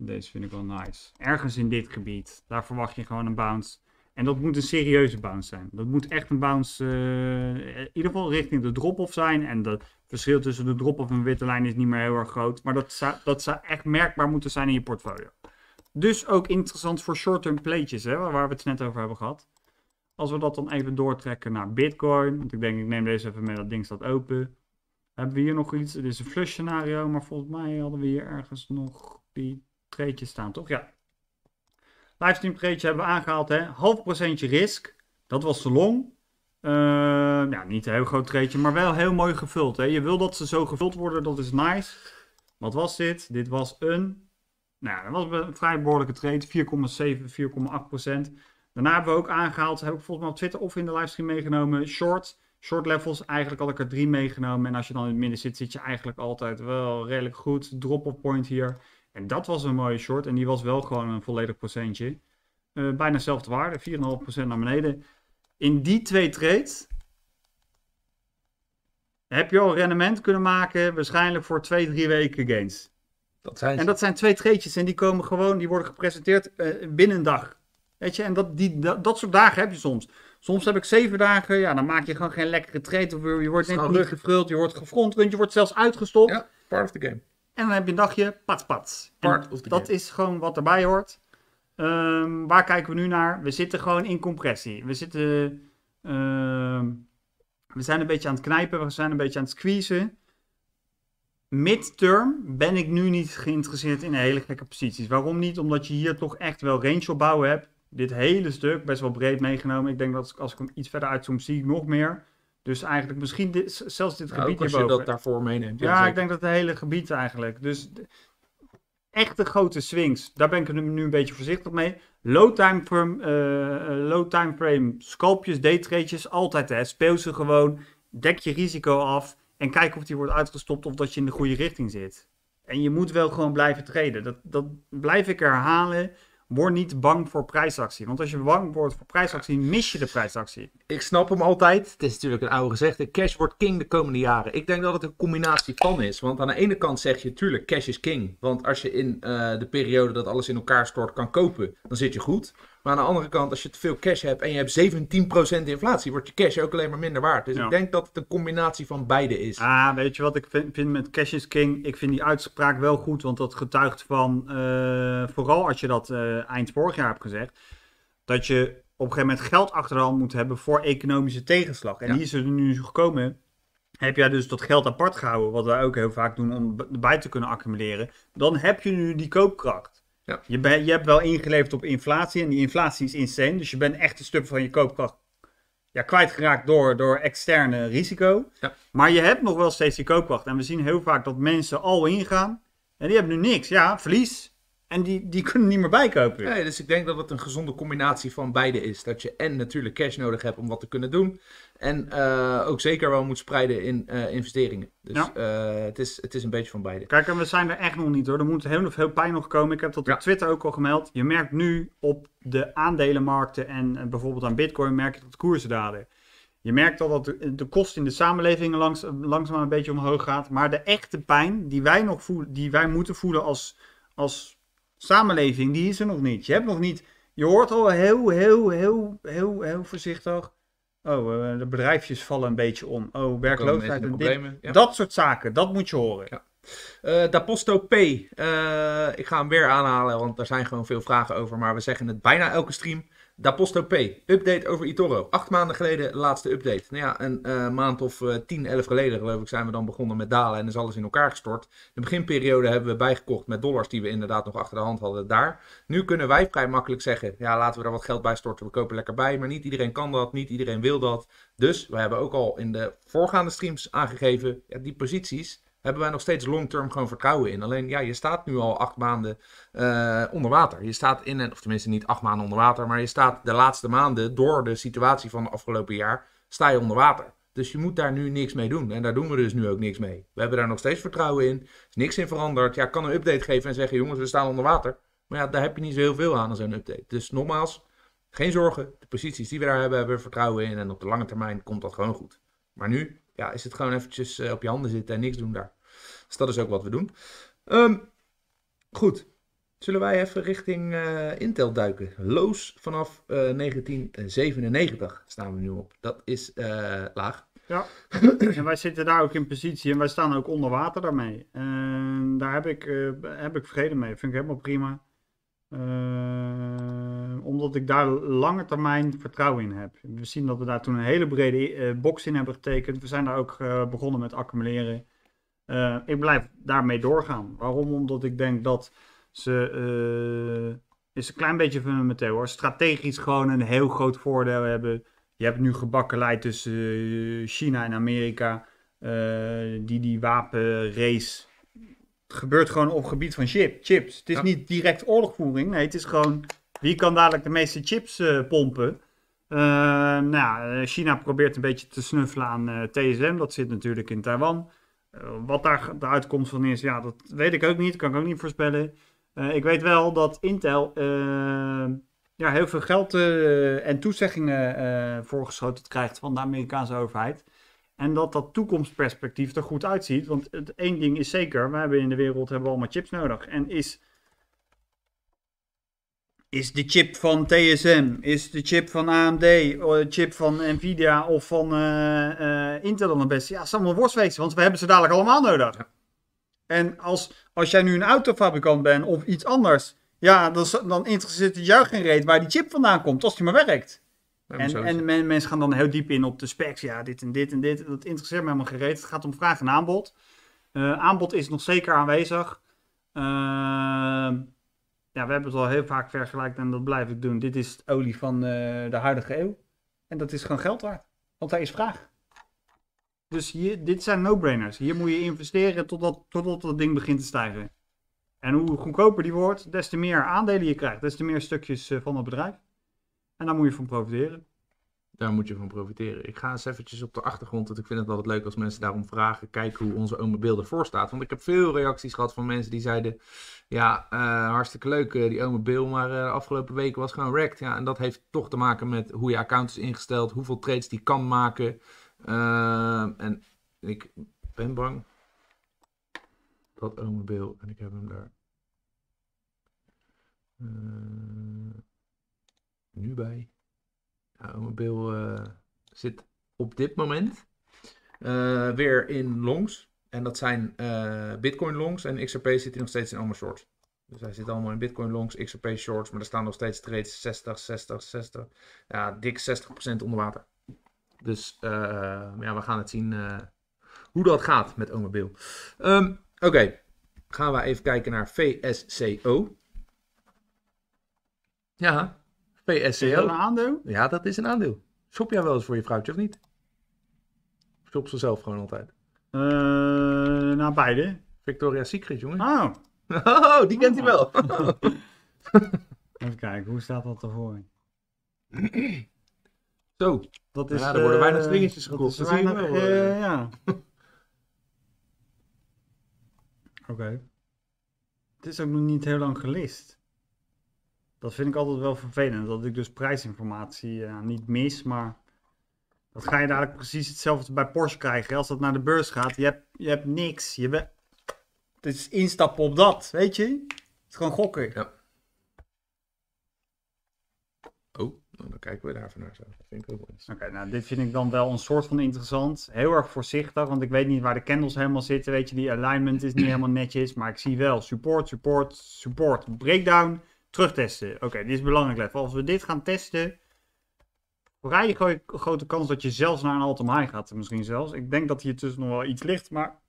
Deze vind ik wel nice. Ergens in dit gebied. Daar verwacht je gewoon een bounce. En dat moet een serieuze bounce zijn. Dat moet echt een bounce eh, in ieder geval richting de drop-off zijn. En het verschil tussen de drop-off en witte lijn is niet meer heel erg groot. Maar dat zou, dat zou echt merkbaar moeten zijn in je portfolio. Dus ook interessant voor short-term playtjes, hè, waar we het net over hebben gehad. Als we dat dan even doortrekken naar Bitcoin. Want ik denk, ik neem deze even mee, dat ding staat open. Hebben we hier nog iets? Het is een flush scenario, maar volgens mij hadden we hier ergens nog die treetje staan, toch? Ja. Livestream treetje hebben we aangehaald, hè. Half procentje risk. Dat was de long. Uh, ja, niet een heel groot treetje, maar wel heel mooi gevuld. Hè. Je wil dat ze zo gevuld worden, dat is nice. Wat was dit? Dit was een... Nou, dat was een vrij behoorlijke trade. 4,7, 4,8 procent. Daarna hebben we ook aangehaald, heb ik volgens mij op Twitter of in de livestream meegenomen, short. Short levels, eigenlijk had ik er drie meegenomen. En als je dan in het midden zit, zit je eigenlijk altijd wel redelijk goed. Drop-off point hier. En dat was een mooie short. En die was wel gewoon een volledig procentje. Uh, bijna dezelfde waarde, 4,5% naar beneden. In die twee trades heb je al rendement kunnen maken, waarschijnlijk voor twee, drie weken gains. Dat zijn en dat zijn twee treetjes en die komen gewoon, die worden gepresenteerd eh, binnen een dag. Weet je, en dat, die, dat, dat, soort dagen heb je soms. Soms heb ik zeven dagen, ja, dan maak je gewoon geen lekkere trade. Of je wordt net niet je wordt gefront. je wordt zelfs uitgestopt. Ja, part of the game. En dan heb je een dagje pat. Dat is gewoon wat erbij hoort. Ehm, waar kijken we nu naar? We zitten gewoon in compressie. We zitten. Ehm, we zijn een beetje aan het knijpen, we zijn een beetje aan het squeezen. Midterm ben ik nu niet geïnteresseerd in hele gekke posities. Waarom niet? Omdat je hier toch echt wel range op hebt. Dit hele stuk, best wel breed meegenomen. Ik denk dat als ik hem iets verder uitzoom, zie ik nog meer. Dus eigenlijk misschien dit, zelfs dit nou, gebied ja, als je dat daarvoor meeneemt. Ja, ik denk dat het hele gebied eigenlijk. Dus echte grote swings. Daar ben ik nu een beetje voorzichtig mee. Low time frame, uh, low time frame scalpjes, daytradejes, altijd hè. Speel ze gewoon, dek je risico af en kijk of die wordt uitgestopt of dat je in de goede richting zit. En je moet wel gewoon blijven treden. Dat, dat blijf ik herhalen word niet bang voor prijsactie. Want als je bang wordt voor prijsactie, mis je de prijsactie. Ik snap hem altijd. Het is natuurlijk een oude gezegde. Cash wordt king de komende jaren. Ik denk dat het een combinatie van is. Want aan de ene kant zeg je natuurlijk, cash is king. Want als je in eh, de periode dat alles in elkaar stort kan kopen, dan zit je goed. Maar aan de andere kant, als je te veel cash hebt en je hebt 17% inflatie, wordt je cash ook alleen maar minder waard. Dus ik denk dat het een combinatie van beide is. Ah, weet je wat ik vind, vind, met Cash is King? Ik vind die uitspraak wel goed, want dat getuigt van, eh, vooral als je dat uh, eind vorig jaar hebt gezegd, dat je op een gegeven moment geld achter de hand moet hebben voor economische tegenslag. En ja. die is er nu gekomen. Heb jij dus dat geld apart gehouden, wat wij ook heel vaak doen om erbij te kunnen accumuleren, dan heb je nu die koopkracht. Ja. Je, je hebt wel ingeleverd op inflatie en die inflatie is insane. Dus je bent echt een stuk van je koopkracht ja, kwijtgeraakt door, door externe risico. Ja. Maar je hebt nog wel steeds die koopkracht. En we zien heel vaak dat mensen al ingaan en die hebben nu niks. Ja, verlies. En die, die kunnen niet meer bijkopen. Nee, dus ik denk dat het een gezonde combinatie van beide is. Dat je en natuurlijk cash nodig hebt om wat te kunnen doen. En eh, ook zeker wel moet spreiden in eh, investeringen. Dus ja. Eh, het, is, het is een beetje van beide. Kijk, en we zijn er echt nog niet hoor. Er moet heel veel pijn nog komen. Ik heb dat op Twitter ook al gemeld. Je merkt nu op de aandelenmarkten en bijvoorbeeld aan Bitcoin merk je dat koersen dalen. Je merkt al dat de, de kost in de samenleving langs, langzaam een beetje omhoog gaat. Maar de echte pijn die wij nog voelen, die wij moeten voelen als, als samenleving, die is er nog niet. Je hebt nog niet, je hoort al heel, heel, heel, heel, heel voorzichtig. Oh, eh, de bedrijfjes vallen een beetje om. Oh, werkloosheid en dit. Dat soort zaken, dat moet je horen. Ja. Uh, Daposto P. Eh, ik ga hem weer aanhalen, want daar zijn gewoon veel vragen over. Maar we zeggen het bijna elke stream. Daposto P. Update over Itoro. Acht maanden geleden, laatste update. Nou ja, een eh, maand of tien, elf geleden geloof ik, zijn we dan begonnen met dalen. En is alles in elkaar gestort. De beginperiode hebben we bijgekocht met dollars die we inderdaad nog achter de hand hadden daar. Nu kunnen wij vrij makkelijk zeggen, ja laten we er wat geld bij storten. We kopen lekker bij. Maar niet iedereen kan dat, niet iedereen wil dat. Dus we hebben ook al in de voorgaande streams aangegeven, ja, die posities hebben wij nog steeds long-term gewoon vertrouwen in. Alleen ja, je staat nu al acht maanden eh, onder water. Je staat in, en, of tenminste niet acht maanden onder water, maar je staat de laatste maanden door de situatie van de afgelopen jaar, sta je onder water. Dus je moet daar nu niks mee doen. En daar doen we dus nu ook niks mee. We hebben daar nog steeds vertrouwen in. Er is niks in veranderd. Ja, ik kan een update geven en zeggen, jongens, we staan onder water. Maar ja, daar heb je niet zo heel veel aan, als een update. Dus nogmaals, geen zorgen. De posities die we daar hebben, hebben we vertrouwen in. En op de lange termijn komt dat gewoon goed. Maar nu ja, is het gewoon eventjes eh, op je handen zitten en niks doen daar. Dus dat is ook wat we doen. Ehm, goed, zullen wij even richting eh, Intel duiken. Loos vanaf uh, eh, 1997 staan we nu op. Dat is laag. Ja, en wij zitten daar ook in positie en wij staan ook onder water daarmee. daar heb ik, heb ik vrede mee, vind ik helemaal prima. Ehm, omdat ik daar lange termijn vertrouwen in heb. We zien dat we daar toen een hele brede eh, box in hebben getekend. We zijn daar ook eh, begonnen met accumuleren. Eh, ik blijf daarmee doorgaan. Waarom? Omdat ik denk dat ze. is een klein beetje fundamenteel hoor. Strategisch gewoon een heel groot voordeel hebben. Je hebt nu leid tussen China en Amerika. die die wapenrace gebeurt gewoon op gebied van chip, chips. Het is niet direct oorlogvoering. Nee, het is gewoon wie kan dadelijk de meeste chips eh, pompen. Eh, nou ja, eh, China probeert een beetje te snuffelen aan TSM. Dat zit natuurlijk in Taiwan. wat daar de uitkomst van is, ja, dat weet ik ook niet. Kan ik ook niet voorspellen. ik weet wel dat Intel ja, heel veel geld en toezeggingen voorgeschoten krijgt van de Amerikaanse overheid. En dat dat toekomstperspectief er goed uitziet. Want het één ding is zeker, we hebben in de wereld hebben we allemaal chips nodig. En is, is de chip van TSM, is de chip van AMD, of de chip van Nvidia of van eh, eh, Intel dan het beste? Ja, het allemaal want we hebben ze dadelijk allemaal nodig. En als, als jij nu een autofabrikant bent of iets anders, ja, dan, dan interesseert het jou geen reet waar die chip vandaan komt, als die maar werkt. En, en mensen gaan dan heel diep in op de specs. Ja, dit en dit en dit. Dat interesseert me helemaal gereed. Het gaat om vraag en aanbod. Eh, aanbod is nog zeker aanwezig. Ehm, ja, we hebben het al heel vaak vergelijkt en dat blijf ik doen. Dit is het olie van eh, de huidige eeuw. En dat is gewoon geld waard. Want daar is vraag. Dus hier, dit zijn no-brainers. Hier moet je investeren totdat, totdat dat ding begint te stijgen. En hoe goedkoper die wordt, des te meer aandelen je krijgt. Des te meer stukjes eh, van het bedrijf. En daar moet je van profiteren. Daar moet je van profiteren. Ik ga eens eventjes op de achtergrond, want ik vind het altijd leuk als mensen daarom vragen, kijken hoe onze Ome beel ervoor staat. Want ik heb veel reacties gehad van mensen die zeiden, ja, eh, hartstikke leuk eh, die Ome Beel, maar eh, de afgelopen weken was gewoon wrecked. Ja, en dat heeft toch te maken met hoe je account is ingesteld, hoeveel trades die kan maken. en ik ben bang dat Ome Beel en ik heb hem daar nu bij Automobile eh, zit op dit moment eh, weer in longs. En dat zijn eh, Bitcoin longs en XRP zit hier nog steeds in allemaal shorts. Dus hij zit allemaal in Bitcoin longs, XRP shorts, maar er staan nog steeds trades 60, 60, 60. Ja, dik 60% onder water. Dus ja, we gaan het zien hoe dat gaat met Bill. Ehm, oké, gaan we even kijken naar VSCO. Ja, PSCL. Is een aandeel? Ja, dat is een aandeel. Shop jij wel eens voor je vrouwtje of niet? Of shop ze zelf gewoon altijd? Uh, nou, beide. Victoria Secret, jongen. Oh. oh die kent hij oh. wel. Even kijken, hoe staat dat ervoor? Zo, dat is, ja, er worden eh, weinig stringetjes gekocht. Dat, weinig, eh, ja. Oké. Het is ook nog niet heel lang gelist dat vind ik altijd wel vervelend. Dat ik dus prijsinformatie eh, niet mis. Maar dat ga je dadelijk precies hetzelfde bij Porsche krijgen. Als dat naar de beurs gaat, je hebt, je hebt niks. Je Het is instappen op dat, weet je? Het is gewoon gokken. Ja. Oh, nou, dan kijken we daar naar zo. vind ik ook wel Oké, nou dit vind ik dan wel een soort van interessant. Heel erg voorzichtig, want ik weet niet waar de candles helemaal zitten. Weet je, die alignment is niet helemaal netjes. Maar ik zie wel support, support, support, breakdown Terugtesten. Oké, okay, dit is belangrijk Als we dit gaan testen, een grote kans dat je zelfs naar een altum high gaat. Misschien zelfs. Ik denk dat hier tussen nog wel iets ligt, maar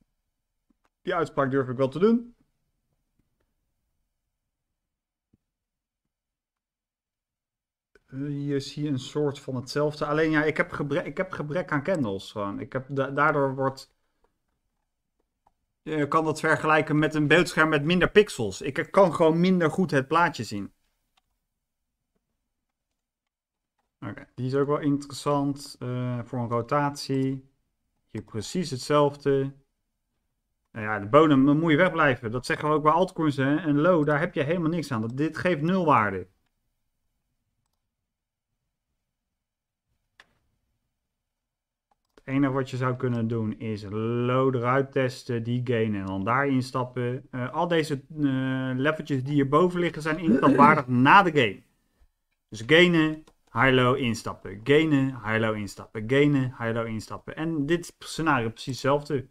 die uitspraak durf ik wel te doen. je eh, ziet een soort van hetzelfde. Alleen ja, ik heb gebrek, ik heb gebrek aan candles gewoon. Ik heb, daardoor wordt uh, kan dat vergelijken met een beeldscherm met minder pixels. Ik kan gewoon minder goed het plaatje zien. Oké, die is ook wel interessant eh, voor een rotatie. Hier precies hetzelfde. Nou ja, de bodem moet je wegblijven. Dat zeggen we ook bij altcoins en low, daar heb je helemaal niks aan. dit geeft nul waarde. enige wat je zou kunnen doen is load eruit testen, die gain en dan daarin stappen. Eh, al deze uh, leveltjes die hierboven liggen zijn instapwaardig na de game. Dus gainen, high-low instappen, gainen, high-low instappen, gainen, high-low instappen. En dit scenario precies hetzelfde.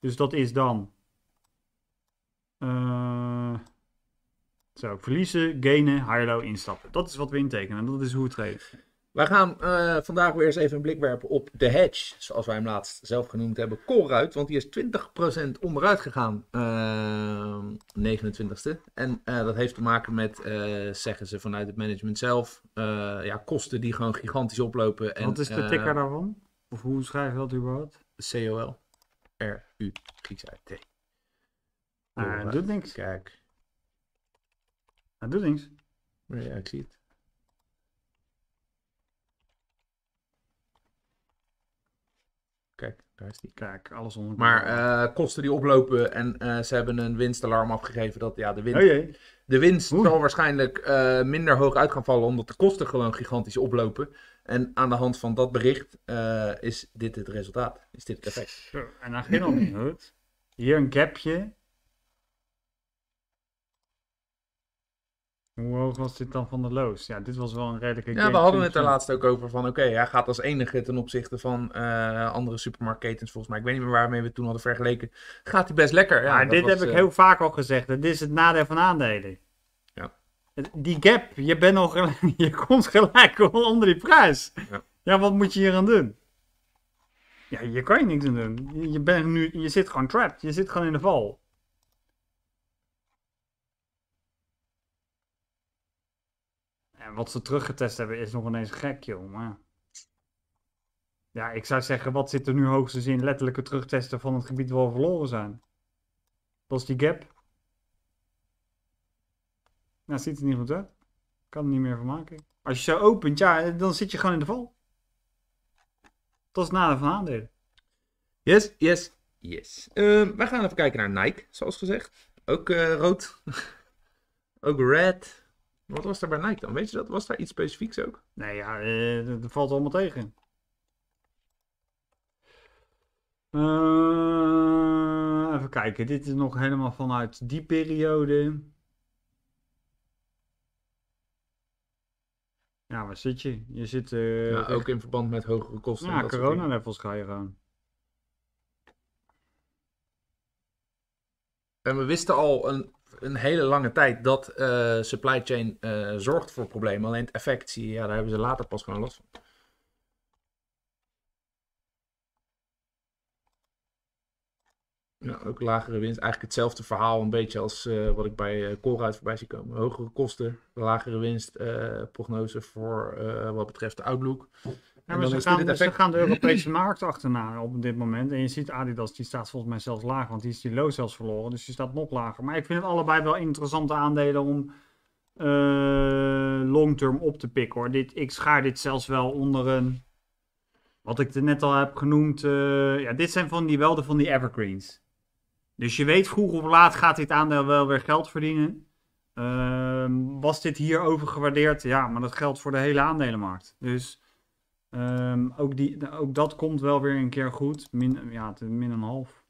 Dus dat is dan... Uh, eh, zo, verliezen, gainen, high-low instappen. Dat is wat we intekenen, dat is hoe het treedt. Wij gaan eh, vandaag weer eens even een blik werpen op de hedge, zoals wij hem laatst zelf genoemd hebben, Colruit. Want die is 20% onderuit gegaan, uh, ehm, 29ste. En eh, dat heeft te maken met, eh, zeggen ze vanuit het management zelf, ja, kosten die gewoon gigantisch oplopen. En, Wat is de ticker daarvan? Of hoe schrijf je dat überhaupt? COL. R-U, x i T. Ah, doet niks. Kijk. Hij doet niks. Ja, ik zie het. Kijk, alles onder. Maar eh, kosten die oplopen en eh, ze hebben een winstalarm afgegeven dat ja, de winst, oh de winst zal waarschijnlijk eh, minder hoog uit gaan vallen omdat de kosten gewoon gigantisch oplopen. En aan de hand van dat bericht is dit het resultaat. Is dit het effect. En dan ging al niet goed. Hier een gapje. Hoe hoog was dit dan van de loos? Ja, dit was wel een redelijke. Ja, we hadden het er laatst ook over van: oké, hij gaat als enige ten opzichte van eh, andere supermarktketens, volgens mij. Ik weet niet meer waarmee we het toen hadden vergeleken. Gaat hij best lekker. Ja, dit heb ik eh, heel vaak al gezegd. Dit is het nadeel van aandelen. Ja. Die gap, je, bent al gelijk, je komt gelijk onder die prijs. Ja. ja, wat moet je hier aan doen? Ja, je kan je niks aan doen. Je, bent nu, je zit gewoon trapped. Je zit gewoon in de val. wat ze teruggetest hebben is nog ineens gek, joh. Maar... Ja, ik zou zeggen, wat zit er nu hoogstens in letterlijke terugtesten van het gebied waar we verloren zijn? Dat is die gap. Nou, ziet er niet goed uit. Kan er niet meer van maken. Als je zo opent, ja, dan zit je gewoon in de val. Dat is nadeel van aandelen. Yes, yes, yes. Uh, wij gaan even kijken naar Nike, zoals gezegd. Ook eh, rood. Ook red. Wat was daar bij Nike dan? Weet je dat? Was daar iets specifieks ook? Nee, ja, eh, dat valt allemaal tegen. Eh, even kijken, dit is nog helemaal vanuit die periode. Ja, waar zit je? Je zit... Eh, ook in verband met hogere kosten. Ja, corona-levels ga je gaan. En we wisten al een een hele lange tijd dat eh, supply chain eh, zorgt voor problemen. Alleen het effect zie je, ja, daar hebben ze later pas gewoon last van. ook lagere winst. Eigenlijk hetzelfde verhaal een beetje als eh, wat ik bij uh, voorbij zie komen. Hogere kosten, lagere winst, prognose voor wat betreft de outlook. We gaan, dus- effect... gaan, de Europese markt achterna op dit moment. En je ziet Adidas, die staat volgens mij zelfs laag, want die is die low zelfs verloren. Dus die staat nog lager. Maar ik vind het allebei wel interessante aandelen om uh, long-term op te pikken hoor. Dit, ik schaar dit zelfs wel onder een. Wat ik er net al heb genoemd. Eh, ja, dit zijn van die welden van die evergreens. Dus je weet, vroeg of laat gaat dit aandeel wel weer geld verdienen. Ehm, was dit hier overgewaardeerd? Ja, maar dat geldt voor de hele aandelenmarkt. Dus Ehm, ook, die, nou, ook dat komt wel weer een keer goed. Min, ja, min een half.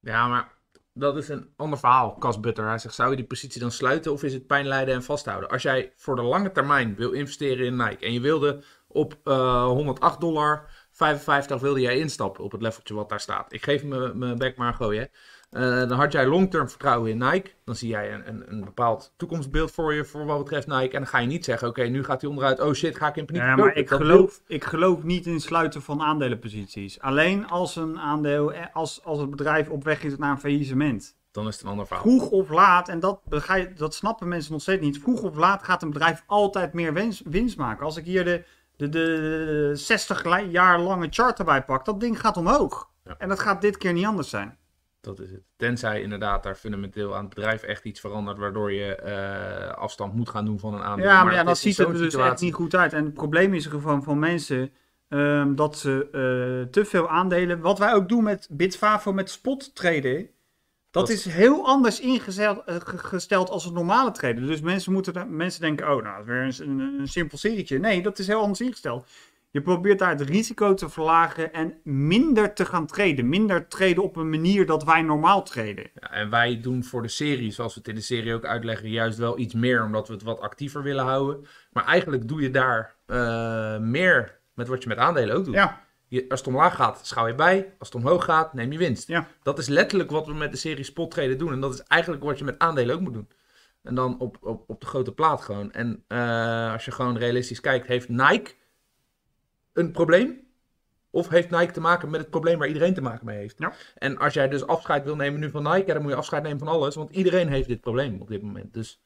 Ja, maar dat is een ander verhaal, Cas Butter. Hij zegt, zou je die positie dan sluiten of is het pijn en vasthouden? Als jij voor de lange termijn wil investeren in Nike en je wilde op uh, eh, 108 dollar 55 wilde jij instappen op het leveltje wat daar staat. Ik geef mijn bek maar gooien. Eh, dan had jij long-term vertrouwen in Nike. Dan zie jij een, een, een, bepaald toekomstbeeld voor je voor wat betreft Nike. En dan ga je niet zeggen, oké, nu gaat hij onderuit. Oh shit, ga ik in paniek Ja, maar ik geloof, ik geloof niet in sluiten van aandelenposities. Alleen als een aandeel, eh, als, als het bedrijf op weg is naar een faillissement. Dan is het een ander verhaal. Vroeg of laat, en dat, dat snappen mensen nog steeds niet. Vroeg of laat gaat een bedrijf altijd meer winst, maken. Als ik hier de, de, de 60 jaar lange chart erbij pak, dat ding gaat omhoog. En dat gaat dit keer niet anders zijn. Dat is het. Tenzij inderdaad daar fundamenteel aan het bedrijf echt iets verandert, waardoor je eh, afstand moet gaan doen van een aandeel. Ja, maar, maar ja, dat ziet er dus echt niet goed uit. En het probleem is gewoon van mensen ehm, dat ze eh, te veel aandelen, wat wij ook doen met Bitfavo, met spot traden, dat, is heel anders ingesteld eh, als het normale traden. Dus mensen, moeten, mensen denken, oh nou, weer een, een, een simpel serietje. Nee, dat is heel anders ingesteld. Je probeert daar het risico te verlagen en minder te gaan treden. Minder treden op een manier dat wij normaal treden. Ja, en wij doen voor de serie, zoals we het in de serie ook uitleggen, juist wel iets meer. Omdat we het wat actiever willen houden. Maar eigenlijk doe je daar eh, meer met wat je met aandelen ook doet. Ja. Je, als het omlaag gaat, schouw je bij. Als het omhoog gaat, neem je winst. Dat is letterlijk wat we met de serie spottreden doen. En dat is eigenlijk wat je met aandelen ook moet doen. En dan op, op, op de grote plaat gewoon. En eh, als je gewoon realistisch kijkt, heeft Nike een probleem? Of heeft Nike te maken met het probleem waar iedereen te maken mee heeft? Ja. En als jij dus afscheid wil nemen nu van Nike, ja, dan moet je afscheid nemen van alles. Want iedereen heeft dit probleem op dit moment. Dus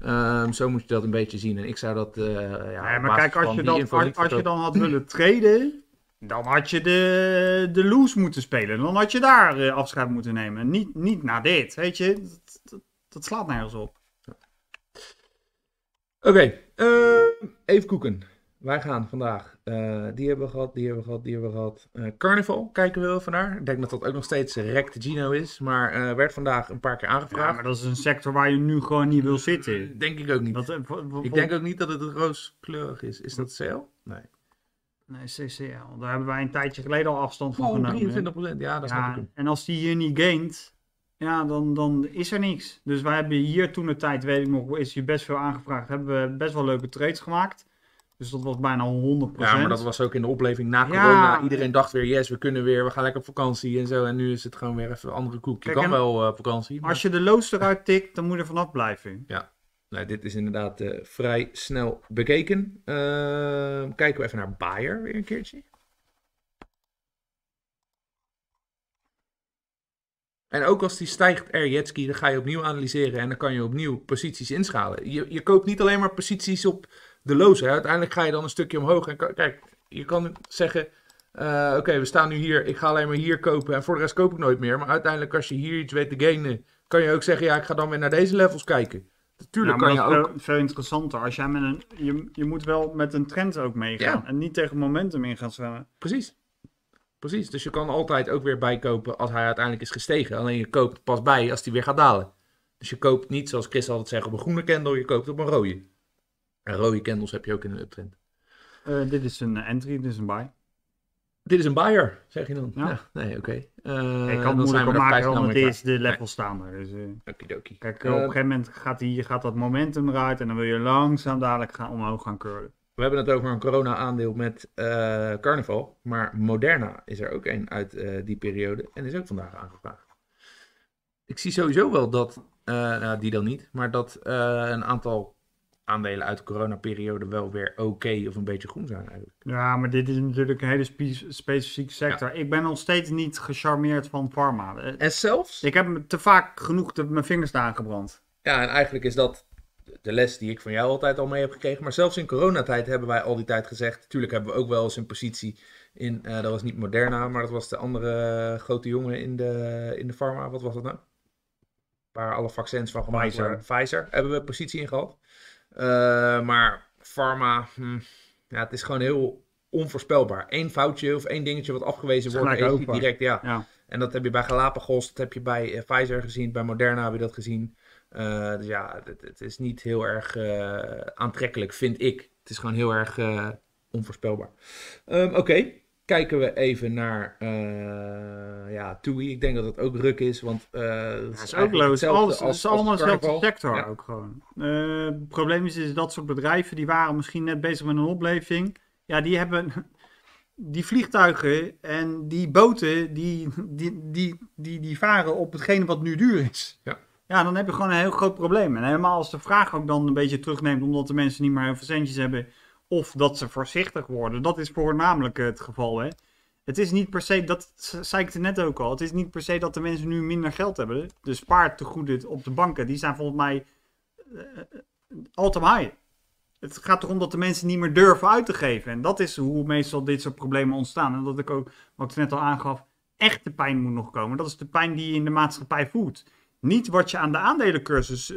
ehm, zo moet je dat een beetje zien. En ik zou dat. Eh, ja, maar kijk, als je, dat, als, je dan had willen treden, dan had je de, de loose moeten spelen. Dan had je daar eh, afscheid moeten nemen. Niet, niet na dit, weet je. Dat, dat, slaat nergens op. Oké, eh, even koeken. Wij gaan vandaag, eh, die hebben we gehad, die hebben we gehad, die hebben we gehad. Eh, Carnival kijken we wel naar. Ik denk dat dat ook nog steeds Rect Gino is, maar eh, werd vandaag een paar keer aangevraagd. Ja, maar dat is een sector waar je nu gewoon niet wil zitten. Denk ik ook niet. ik denk ook niet dat het rooskleurig is. Is dat CL? Nee. Nee, CCL. Daar hebben wij een tijdje geleden al afstand van oh, genomen. 23 procent, ja, dat ja, En als die hier niet gaint, ja, dan, dan is er niks. Dus wij hebben hier toen de tijd, weet ik nog, is hier best veel aangevraagd. Hebben we best wel leuke trades gemaakt. Dus dat was bijna 100%. Ja, maar dat was ook in de opleving na corona. Iedereen dacht weer, yes, we kunnen weer, we gaan lekker op vakantie en zo. En nu is het gewoon weer even een andere koek. Je kan wel eh, vakantie. Maar... Als je de loods eruit tikt, dan moet er vanaf blijven. Ja, nou, dit is inderdaad eh, vrij snel bekeken. Uh, kijken we even naar Bayer weer een keertje. En ook als die stijgt, Erjetski, dan ga je opnieuw analyseren en dan kan je opnieuw posities inschalen. Je, je koopt niet alleen maar posities op de loze. Hè? Uiteindelijk ga je dan een stukje omhoog. En kijk, je kan zeggen. Eh, oké, we staan nu hier. Ik ga alleen maar hier kopen. En voor de rest koop ik nooit meer. Maar uiteindelijk, als je hier iets weet te gainen. kan je ook zeggen: ja, ik ga dan weer naar deze levels kijken. Natuurlijk nou, kan je ook. Veel interessanter. Als jij met een, je, je moet wel met een trend ook meegaan. En niet tegen momentum in gaan zwemmen. Precies. Precies. Dus je kan altijd ook weer bijkopen als hij uiteindelijk is gestegen. Alleen je koopt pas bij als hij weer gaat dalen. Dus je koopt niet, zoals Chris altijd zegt, op een groene candle. Je koopt op een rode. En rode candles heb je ook in een uptrend. Eh, dit is een entry, dit is een buy. Dit is een buyer, zeg je dan? Ja. nee, oké. Okay. Uh, eh, ik kan het moeilijker maken, want het is de level staande. Dus, uh, Okidoki. Kijk, op een gegeven moment gaat, die, gaat dat momentum eruit en dan wil je langzaam dadelijk gaan, omhoog gaan curlen. We hebben het over een corona-aandeel met Carnival, maar Moderna is er ook een uit die periode en is ook vandaag aangevraagd. Ik zie sowieso wel dat, nou, die dan niet, maar dat een aantal aandelen uit de coronaperiode wel weer oké of een beetje groen zijn eigenlijk. Ja, maar dit is natuurlijk een hele specifieke sector. Ik ben nog steeds niet gecharmeerd van pharma. Eh, en zelfs? Ik heb te vaak genoeg mijn vingers daar aangebrand. Ja, en eigenlijk is dat de les die ik van jou altijd al mee heb gekregen. Maar zelfs in coronatijd hebben wij al die tijd gezegd... Tuurlijk hebben we ook wel eens een positie in... Eh, dat was niet Moderna, maar dat was de andere eh, grote jongen in de, in de pharma. Wat was dat nou? Waar alle vaccins van gemaakt Pfizer. Pfizer hebben we positie in gehad. Eh, maar pharma, hmm, ja, het is gewoon heel onvoorspelbaar. Eén foutje of één dingetje wat afgewezen wordt, direct, ja. En dat heb je bij Galapagos, dat heb je bij eh, Pfizer gezien, bij Moderna heb je dat gezien. Eh, dus ja, het, het, is niet heel erg aantrekkelijk, vind ik. Het is gewoon heel erg onvoorspelbaar. Ehm, oké, Kijken we even naar uh, ja, TUI. Ik denk dat het ook ruk is, want uh, dat is, ook loos. Alles, als, is allemaal dezelfde sector ook gewoon. Eh, het probleem is, is dat soort bedrijven die waren misschien net bezig met een opleving. Ja, die hebben die vliegtuigen en die boten die, die, die, die, die varen op hetgene wat nu duur is. Ja. Ja, dan heb je gewoon een heel groot probleem. En helemaal als de vraag ook dan een beetje terugneemt, omdat de mensen niet meer heel veel centjes hebben of dat ze voorzichtig worden. Dat is voornamelijk het geval. Hè? Het is niet per se, dat zei ik het net ook al. Het is niet per se dat de mensen nu minder geld hebben. De spaartegoeden op de banken, die zijn volgens mij uh, all high. Het gaat erom dat de mensen niet meer durven uit te geven. En dat is hoe meestal dit soort problemen ontstaan. En dat ik ook, wat ik net al aangaf, echte pijn moet nog komen. Dat is de pijn die je in de maatschappij voedt. Niet wat je aan de aandelenkoersen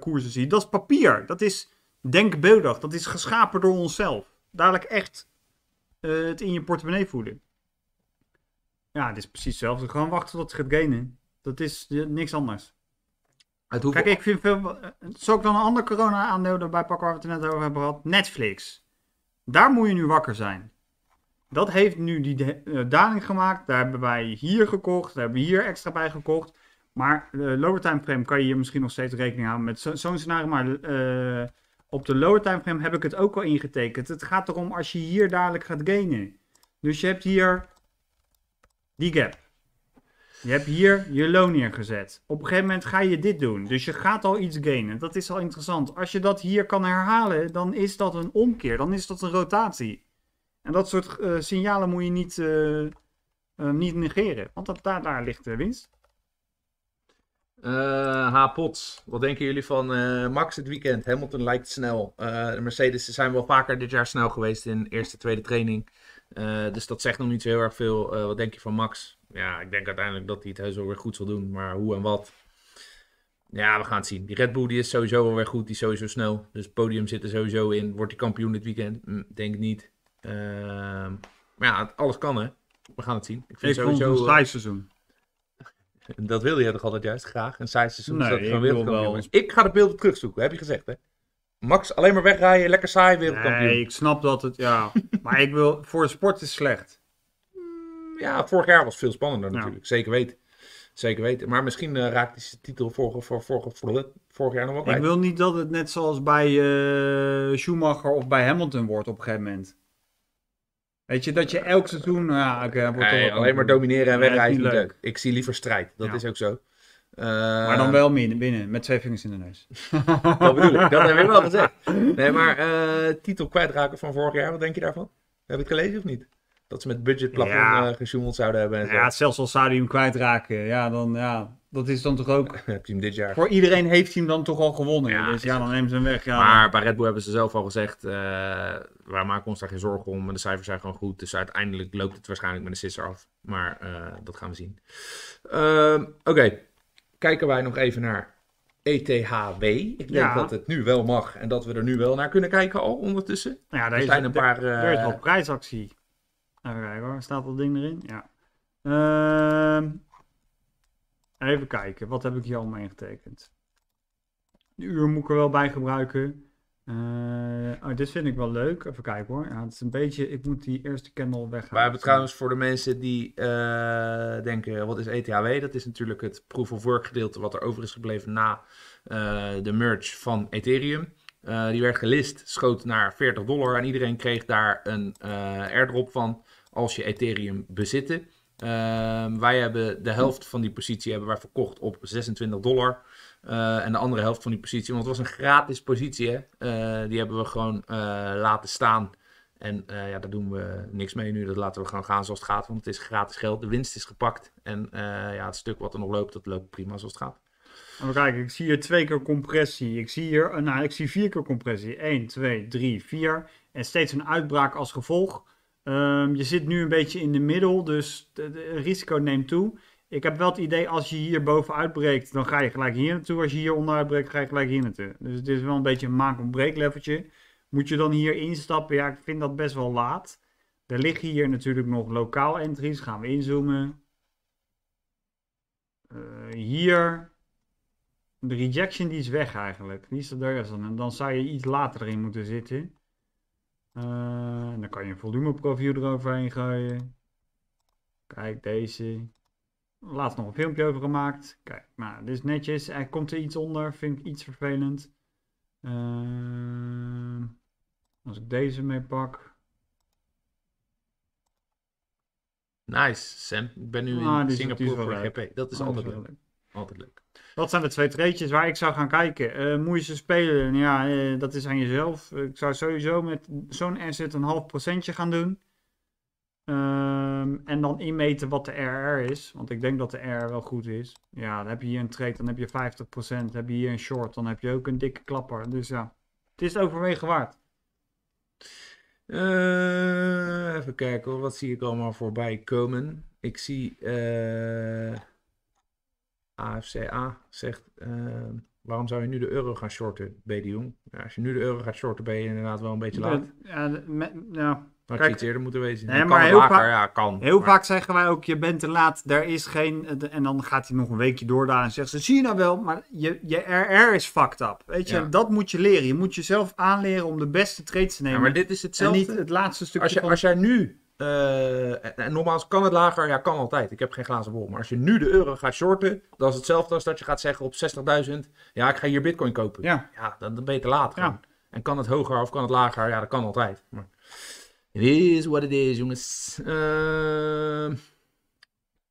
eh, uh, ziet. Dat is papier. Dat is Denkbeeldig, dat is geschapen door onszelf. Dadelijk echt eh, het in je portemonnee voelen. Ja, het is precies hetzelfde. Gewoon wachten tot het gaat gainen. Dat is niks anders. Kijk, ik vind veel... Eh, Zou ik dan een ander corona-aandeel erbij pakken waar we het net over hebben gehad? Netflix. Daar moet je nu wakker zijn. Dat heeft nu die eh, daling gemaakt. Daar hebben wij hier gekocht. Daar hebben we hier extra bij gekocht. Maar uh, lower time frame kan je hier misschien nog steeds rekening houden met zo'n scenario. Maar op de lower timeframe heb ik het ook al ingetekend. Het gaat erom als je hier dadelijk gaat gainen. Dus je hebt hier die gap. Je hebt hier je loon neergezet. Op een gegeven moment ga je dit doen. Dus je gaat al iets gainen. Dat is al interessant. Als je dat hier kan herhalen, dan is dat een omkeer. Dan is dat een rotatie. En dat soort eh, signalen moet je niet, eh, eh, niet negeren. Want dat, daar, daar ligt de winst. Uh, eh, H-Pots, wat denken jullie van eh, Max dit weekend? Hamilton lijkt snel. Eh, de Mercedes zijn wel vaker dit jaar snel geweest in eerste, tweede training. dus dat zegt nog niet zo heel erg veel. wat denk je van Max? Ja, ik denk uiteindelijk dat hij het heus wel weer goed zal doen. Maar hoe en wat? Ja, we gaan het zien. Die Red Bull die is sowieso wel weer goed. Die is sowieso snel. Dus het podium zit er sowieso in. Wordt hij kampioen dit weekend? Hm, denk niet. Ehm, maar ja, alles kan hè. We gaan het zien. Ik vind sowieso... het een saai seizoen. Dat wilde jij toch altijd juist graag? Een saai seizoen nee, dat ik gewoon wereldkampioen wel... Ik ga de beelden terugzoeken, heb je gezegd hè? Max, alleen maar wegrijden, lekker saai wereldkampioen. Nee, ik snap dat het, ja. maar ik wil, voor sport is slecht. Mm, ja, vorig jaar was veel spannender natuurlijk, zeker weten. Zeker weten. Maar misschien uh, raakt die titel vorige, vorige, vorig jaar nog wel Ik wil niet dat het net zoals bij eh, Schumacher of bij Hamilton wordt op een gegeven moment. Weet je, dat je elk seizoen... Nou ja, alleen maar domineren en wegrijden is niet leuk. Ik zie liever strijd, dat is ook zo. Eh, maar dan wel binnen, binnen, met twee vingers in de neus. dat bedoel ik, dat heb ik wel gezegd. Nee, maar eh, titel kwijtraken van vorig jaar, wat denk je daarvan? Heb je het gelezen of niet? Dat ze met budgetplafond eh, gesjoemeld zouden hebben. En ja, zelfs al zouden kwijtraken, ja, dan ja, dat is dan toch ook... Heb je hem dit jaar? Voor iedereen heeft hij hem dan toch al gewonnen. Ja, dus ja, dan nemen ze hem weg. Maar bij Red Bull hebben ze zelf al gezegd... Uh, wij maken ons daar geen zorgen om. de cijfers zijn gewoon goed. Dus uiteindelijk loopt het waarschijnlijk met een sisser af. Maar eh, dat gaan we zien. Ehm, oké, kijken wij nog even naar ETHW. Ik denk dat het nu wel mag. En dat we er nu wel naar kunnen kijken al ondertussen. Nou ja, daar er zijn is, een paar... Er is eh, prijsactie. Even kijken hoor. Staat dat ding erin? Ja. Ehm Even kijken, wat heb ik hier allemaal ingetekend? De uur moet ik er wel bij gebruiken. Eh, oh, dit vind ik wel leuk. Even kijken hoor. Ja, het is een beetje, ik moet die eerste candle weghalen. we hebben trouwens voor de mensen die eh, denken, wat is ETHW? Dat is natuurlijk het proof of work gedeelte wat er over is gebleven na eh, de merge van Ethereum. die werd gelist, schoot naar 40 dollar en iedereen kreeg daar een airdrop van als je Ethereum bezitte. Ehm, wij hebben de helft van die positie hebben wij verkocht op 26 dollar. Eh, en de andere helft van die positie, want het was een gratis positie, hè? Eh, die hebben we gewoon eh, laten staan. En ja, daar doen we niks mee nu. Dat laten we gewoon gaan zoals het gaat, want het is gratis geld. De winst is gepakt. En ja, het stuk wat er nog loopt, dat loopt prima zoals het gaat. We oh, kijk, ik zie hier twee keer compressie. Ik zie hier, nou, ik zie vier keer compressie. 1, 2, 3, 4. En steeds een uitbraak als gevolg. Ehm, je zit nu een beetje in de middel, dus het risico neemt toe. Ik heb wel het idee, als je hier boven uitbreekt, dan ga je gelijk hier naartoe. Als je hier onder uitbreekt, ga je gelijk hier naartoe. Dus het is wel een beetje een maak onbreak leveltje. Moet je dan hier instappen? Ja, ik vind dat best wel laat. Er liggen hier natuurlijk nog lokaal entries. Gaan we inzoomen. Eh, hier. De rejection die is weg eigenlijk. Die is er ergens En dan zou je iets later erin moeten zitten. Uh, dan kan je een volume preview eroverheen gooien. Kijk, deze. Laatst nog een filmpje over gemaakt. Kijk, maar nou, dit is netjes. Er komt er iets onder. Vind ik iets vervelend. Ehm, als ik deze mee pak. Nice, Sam. Ik ben nu ah, in Singapore voor GP. Dat is oh, altijd leuk. Altijd leuk. Dat zijn de twee treetjes waar ik zou gaan kijken. Uh, eh, moet je ze spelen? Ja, eh, dat is aan jezelf. Ik zou sowieso met zo'n asset een half procentje gaan doen. Ehm, en dan inmeten wat de RR is. Want ik denk dat de RR wel goed is. Ja, dan heb je hier een trade, dan heb je 50%. heb je hier een short, dan heb je ook een dikke klapper. Dus ja, het is overwegen waard. Eh, even kijken wat zie ik allemaal voorbij komen. Ik zie... AFCA zegt, ehm, waarom zou je nu de euro gaan shorten, BD als je nu de euro gaat shorten, ben je inderdaad wel een beetje laat. Ja, nou, eerder moeten wezen. heel, vaak, ja, kan, heel vaak zeggen wij ook, je bent te laat, er is geen... En dan gaat hij nog een weekje door daar en zegt ze, zie je nou wel, maar je, je RR is fucked up. Weet je, dat moet je leren. Je moet jezelf aanleren om de beste trades te nemen. maar dit is hetzelfde. het laatste stukje Als, je, als jij nu uh, en, nogmaals, kan het lager? Ja, kan altijd. Ik heb geen glazen bol. Maar als je nu de euro gaat shorten, dan is hetzelfde als dat je gaat zeggen op 60.000, ja, ik ga hier bitcoin kopen. Ja, ja dan, beter ben laat. En kan het hoger of kan het lager? Ja, dat kan altijd. Maar it is what it is, jongens. Ehm,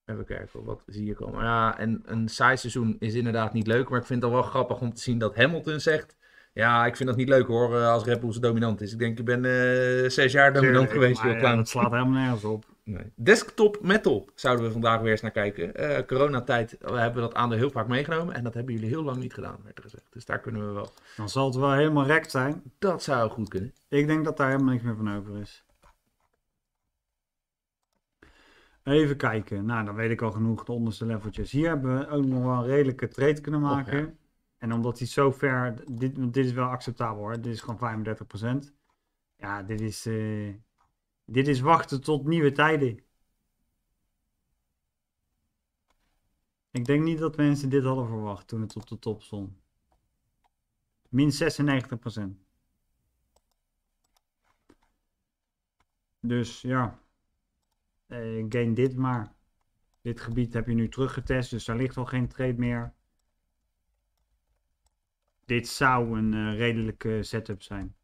even kijken, wat zie ik komen. Ja, en een saai seizoen is inderdaad niet leuk, maar ik vind het al wel grappig om te zien dat Hamilton zegt ja, ik vind dat niet leuk hoor, eh, als Red Bull zo dominant is. Ik denk, ik ben eh, zes jaar dominant geweest. Maar, ja, dat eh, slaat helemaal nergens op. Nee. Desktop metal zouden we vandaag weer eens naar kijken. Uh, coronatijd we hebben dat aan de heel vaak meegenomen. En dat hebben jullie heel lang niet gedaan, werd er gezegd. Dus daar kunnen we wel. Dan zal het wel helemaal rekt zijn. Dat zou goed kunnen. Ik denk dat daar helemaal niks meer van over is. Even kijken. Nou, dan weet ik al genoeg. De onderste leveltjes. Hier hebben we ook nog wel een redelijke trade kunnen oh, maken. En omdat hij zo ver, dit, dit is wel acceptabel hoor, dit is gewoon 35%. Ja, dit is, eh, dit is wachten tot nieuwe tijden. Ik denk niet dat mensen dit hadden verwacht toen het op de top stond. Min 96%. Dus ja, uh, gain dit maar. Dit gebied heb je nu teruggetest, dus daar ligt al geen trade meer dit zou een eh, redelijke setup zijn.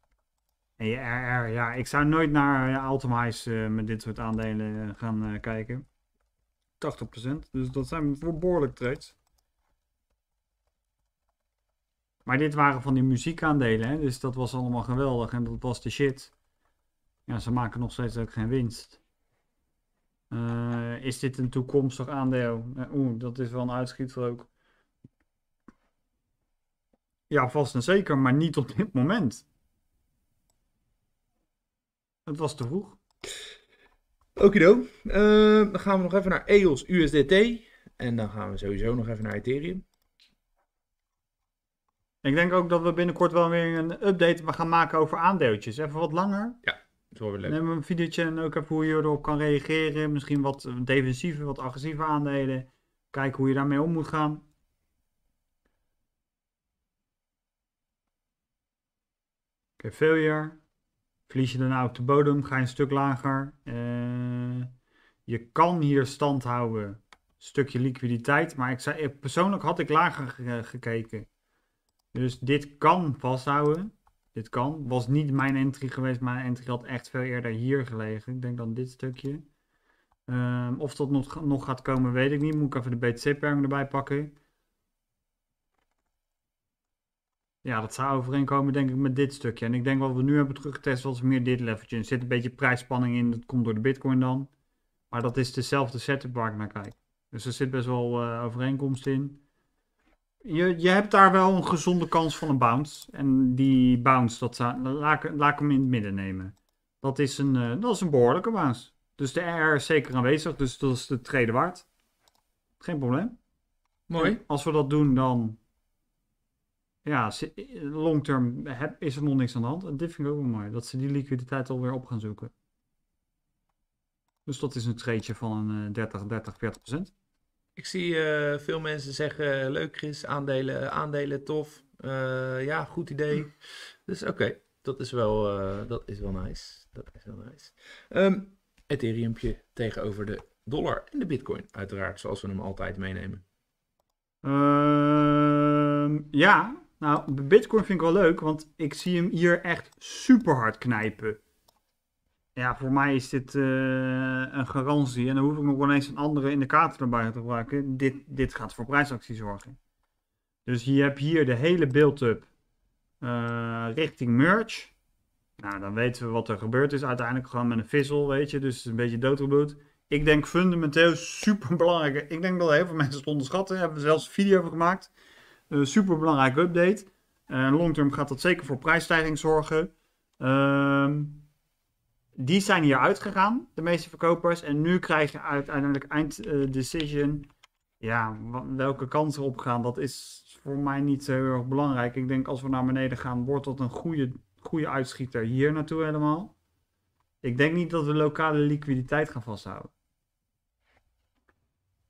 En je ja, ik zou nooit naar uh, met dit soort aandelen gaan kijken. 80%, dus dat zijn behoorlijk trades. Maar dit waren van die muziekaandelen, hè? dus dat was allemaal geweldig en dat was de shit. Ja, ze maken nog steeds ook geen winst. is dit een toekomstig aandeel? Oeh, dat is wel een uitschieter ook. Ja, vast en zeker, maar niet op dit moment. Het was te vroeg. Oké, Uh, eh, dan gaan we nog even naar EOS USDT. En dan gaan we sowieso nog even naar Ethereum. Ik denk ook dat we binnenkort wel weer een update gaan maken over aandeeltjes. Even wat langer. Ja, dat wordt leuk. Neem een video en ook even hoe je erop kan reageren. Misschien wat defensieve, wat agressieve aandelen. Kijken hoe je daarmee om moet gaan. okay, failure. Verlies je dan op de bodem, ga je een stuk lager. Eh, je kan hier stand houden, stukje liquiditeit. Maar ik zei, persoonlijk had ik lager gekeken. Dus dit kan vasthouden. Dit kan. Was niet mijn entry geweest. Mijn entry had echt veel eerder hier gelegen. Ik denk dan dit stukje. Ehm, of dat nog, nog gaat komen, weet ik niet. Moet ik even de BTC-perm erbij pakken. Ja, dat zou overeenkomen denk ik met dit stukje. En ik denk wat we nu hebben teruggetest was meer dit leveltje. Er zit een beetje prijsspanning in, dat komt door de bitcoin dan. Maar dat is dezelfde setup waar ik naar kijk. Dus er zit best wel eh, overeenkomst in. Je, je hebt daar wel een gezonde kans van een bounce. En die bounce, dat zou, laat, laat hem in het midden nemen. Dat is een, eh, dat is een behoorlijke bounce. Dus de R is zeker aanwezig, dus dat is de tweede waard. Geen probleem. Mooi. als we dat doen, dan ja, long term is er nog niks aan de hand. En dit vind ik ook wel mooi, dat ze die liquiditeit alweer op gaan zoeken. Dus dat is een treetje van een 30, 30, 40 procent. Ik zie eh, veel mensen zeggen, leuk Chris, aandelen, aandelen tof. Eh, ja, goed idee. Dus oké, dat is wel, eh, dat is wel nice. Dat is wel nice. Um, ehm, Ethereumpje tegenover de dollar en de bitcoin, uiteraard, zoals we hem altijd meenemen. Ehm, ja, nou, Bitcoin vind ik wel leuk, want ik zie hem hier echt super hard knijpen. Ja, voor mij is dit eh, een garantie. En dan hoef ik nog wel eens een andere indicator erbij te gebruiken. Dit, dit gaat voor prijsactie zorgen. Dus je hebt hier de hele build-up eh, richting merge. Nou, dan weten we wat er gebeurd is. Uiteindelijk gewoon met een vissel, weet je. Dus een beetje doodgebloed. Ik denk fundamenteel super belangrijk. Ik denk dat heel veel mensen het onderschatten. Daar hebben we zelfs een video over gemaakt. Uh, eh, super update. En long-term gaat dat zeker voor prijsstijging zorgen. Ehm, die zijn hier uitgegaan, de meeste verkopers. En nu krijg je uiteindelijk einddecision. ja, welke kansen erop gaan, dat is voor mij niet zo heel erg belangrijk. Ik denk als we naar beneden gaan, wordt dat een goede, goede uitschieter hier naartoe helemaal. Ik denk niet dat we lokale liquiditeit gaan vasthouden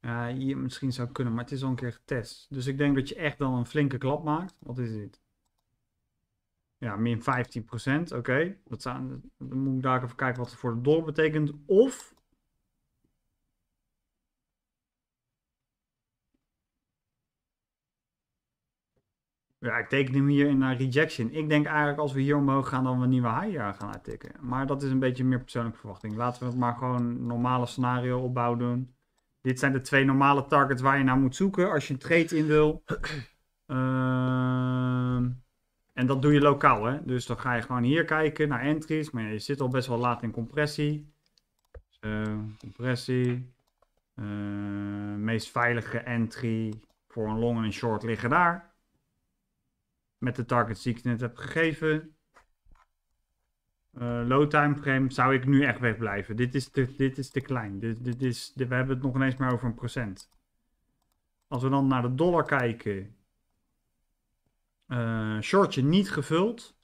ja, hier misschien zou kunnen, maar het is al een keer getest. Dus ik denk dat je echt dan een flinke klap maakt. Wat is dit? Ja, min 15%. Oké, okay. dan moet ik daar even kijken wat het voor de dollar betekent. Of... Ja, ik teken hem hier in naar rejection. Ik denk eigenlijk als we hier omhoog gaan, dan we een nieuwe high gaan uittikken. Maar dat is een beetje meer persoonlijke verwachting. Laten we het maar gewoon een normale scenario opbouw doen. Dit zijn de twee normale targets waar je naar moet zoeken als je een trade in wil. Ehm, en dat doe je lokaal, hè? Dus dan ga je gewoon hier kijken naar entries. Maar je zit al best wel laat in compressie. Zo, compressie. Ehm, meest veilige entry voor een long en een short liggen daar. Met de targets die ik net heb gegeven. Eh, low time frame zou ik nu echt wegblijven. Dit is te, dit is te klein. Dit, is, we hebben het nog ineens maar over een procent. Als we dan naar de dollar kijken. Eh, shortje niet gevuld.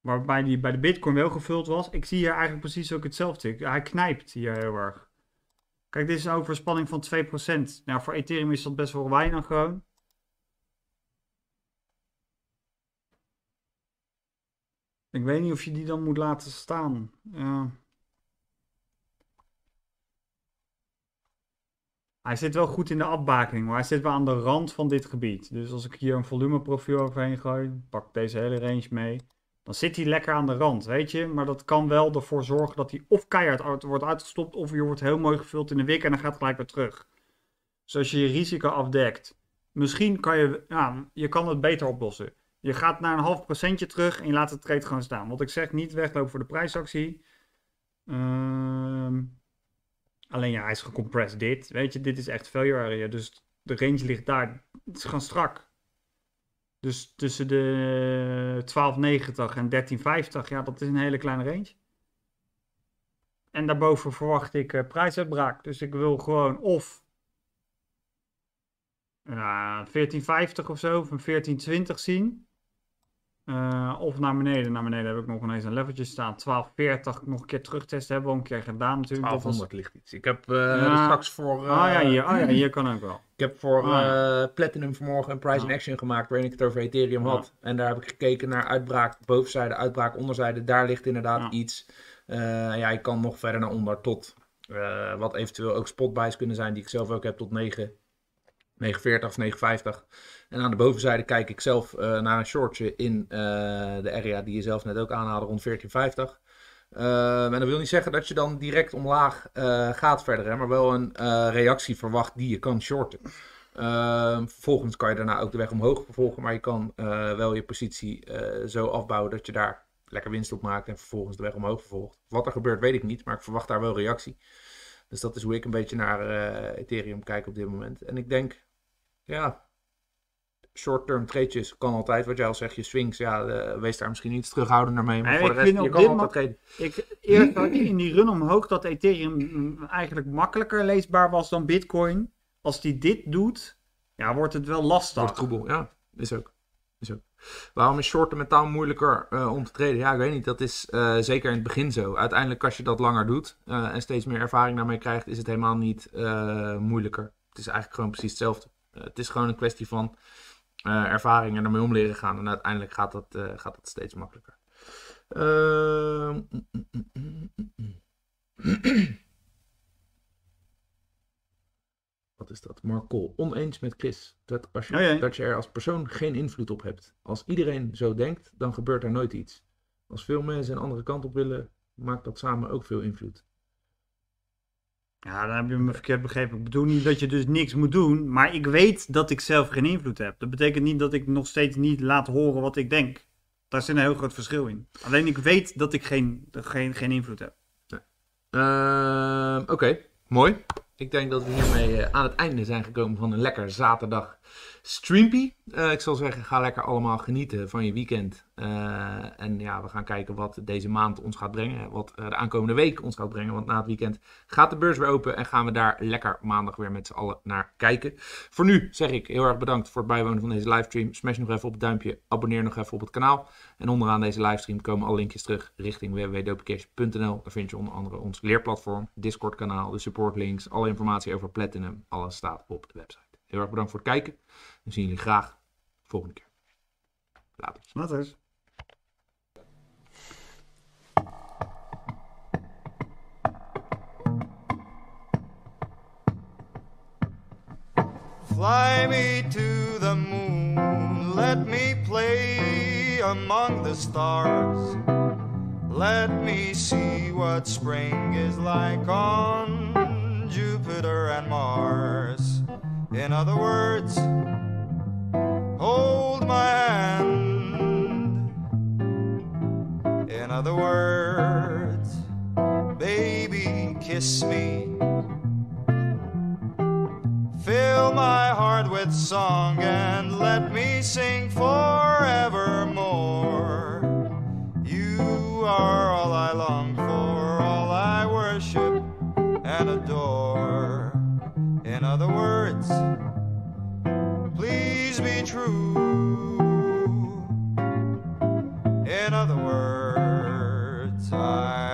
Waarbij die bij de bitcoin wel gevuld was. Ik zie hier eigenlijk precies ook hetzelfde. Hij knijpt hier heel erg. Kijk, dit is een overspanning van 2%. Nou, voor Ethereum is dat best wel weinig gewoon. Ik weet niet of je die dan moet laten staan. hij zit wel goed in de afbakening, maar hij zit wel aan de rand van dit gebied. Dus als ik hier een volumeprofiel overheen gooi, pak deze hele range mee. Dan zit hij lekker aan de rand, weet je. Maar dat kan wel ervoor zorgen dat hij of keihard wordt uitgestopt... of je wordt heel mooi gevuld in de wik en dan gaat gelijk weer terug. Dus als je je risico afdekt... misschien kan je... Ja, je kan het beter oplossen. Je gaat naar een half procentje terug en je laat de trade gewoon staan. Wat ik zeg, niet weglopen voor de prijsactie. Um, alleen ja, hij is gecompressed dit. Weet je, dit is echt value area. Dus de range ligt daar. Het is gewoon strak. Dus tussen de 12,90 en 13,50, ja, dat is een hele kleine range. En daarboven verwacht ik eh, prijsuitbraak. Dus ik wil gewoon of uh, 14,50 of zo, of een 14,20 zien. Eh, of naar beneden. Naar beneden heb ik nog ineens een leveltje staan. 1240 nog een keer terugtesten. Hebben we al een keer gedaan natuurlijk. 1200 ligt iets. Ik heb eh, straks voor... ah, ja, eh, hier, ah ja, hier kan ook wel. Ik heb voor ah, Platinum vanmorgen een price in ah. action gemaakt waarin ik het over Ethereum had. En daar heb ik gekeken naar uitbraak bovenzijde, uitbraak onderzijde. Daar ligt inderdaad iets. ja, ik kan nog verder naar onder tot wat eventueel ook spotbuys kunnen zijn die ik zelf ook heb tot 9 940 of 950. En aan de bovenzijde kijk ik zelf eh, naar een shortje in eh, de area die je zelf net ook aanhaalde, rond 1450. Uh, ehm, en dat wil niet zeggen dat je dan direct omlaag eh, gaat verder, hè, maar wel een reactie verwacht die je kan shorten. Ehm, vervolgens kan je daarna ook de weg omhoog vervolgen, maar je kan wel je positie zo afbouwen dat je daar lekker winst op maakt en vervolgens de weg omhoog vervolgt. Wat er gebeurt weet ik niet, maar ik verwacht daar wel reactie. Dus dat is hoe ik een beetje naar Ethereum kijk op dit moment. En ik denk ja, short-term treetjes kan altijd. Wat jij al zegt, je swings, ja, eh, wees daar misschien iets terughoudender mee. Maar voor de rest, je kan altijd treden. Ik, in die run omhoog dat Ethereum eigenlijk makkelijker leesbaar was dan Bitcoin. Als die dit doet, ja, wordt het wel lastig. Wordt troebel, ja. Is ook. Is ook. Waarom is short metaal moeilijker eh, om te treden? Ja, ik weet niet. Dat is eh, zeker in het begin zo. Uiteindelijk, als je dat langer doet en steeds meer ervaring daarmee krijgt, is het helemaal niet moeilijker. Het is eigenlijk gewoon precies hetzelfde. Eh, het is gewoon een kwestie van eh, ervaring en ermee om leren gaan. En uiteindelijk gaat dat, eh, gaat dat steeds makkelijker. Ehm, mm, mm, mm, wat is dat? Marco, oneens met Chris. Dat, als je, oh, dat je er als persoon geen invloed op hebt. Als iedereen zo denkt, dan gebeurt er nooit iets. Als veel mensen een andere kant op willen, maakt dat samen ook veel invloed. Ja, dan heb je me verkeerd begrepen. Ik bedoel niet dat je dus niks moet doen, maar ik weet dat ik zelf geen invloed heb. Dat betekent niet dat ik nog steeds niet laat horen wat ik denk. Daar zit een heel groot verschil in. Alleen ik weet dat ik geen, geen, geen invloed heb. Ehm, oké, mooi. Ik denk dat we hiermee eh, aan het einde zijn gekomen van een lekker zaterdag Streampy. Eh, ik zal zeggen, ga lekker allemaal genieten van je weekend. Eh, en ja, we gaan kijken wat deze maand ons gaat brengen. Wat de aankomende week ons gaat brengen. Want na het weekend gaat de beurs weer open. En gaan we daar lekker maandag weer met z'n allen naar kijken. Voor nu zeg ik heel erg bedankt voor het bijwonen van deze livestream. Smash nog even op het duimpje. Abonneer nog even op het kanaal. En onderaan deze livestream komen alle linkjes terug richting www.dopecash.nl. Daar vind je onder andere ons leerplatform, Discord kanaal, de supportlinks, alle informatie over Platinum. Alles staat op de website. Heel erg bedankt voor het kijken. En zien jullie graag volgende keer. Later. Later. Fly me to the moon, let me play among the stars. Let me see what spring is like on Jupiter and Mars. In other words, hold my hand. In other words, baby, kiss me. Fill my heart with song and let me sing forevermore. You are please be true. In other words, I.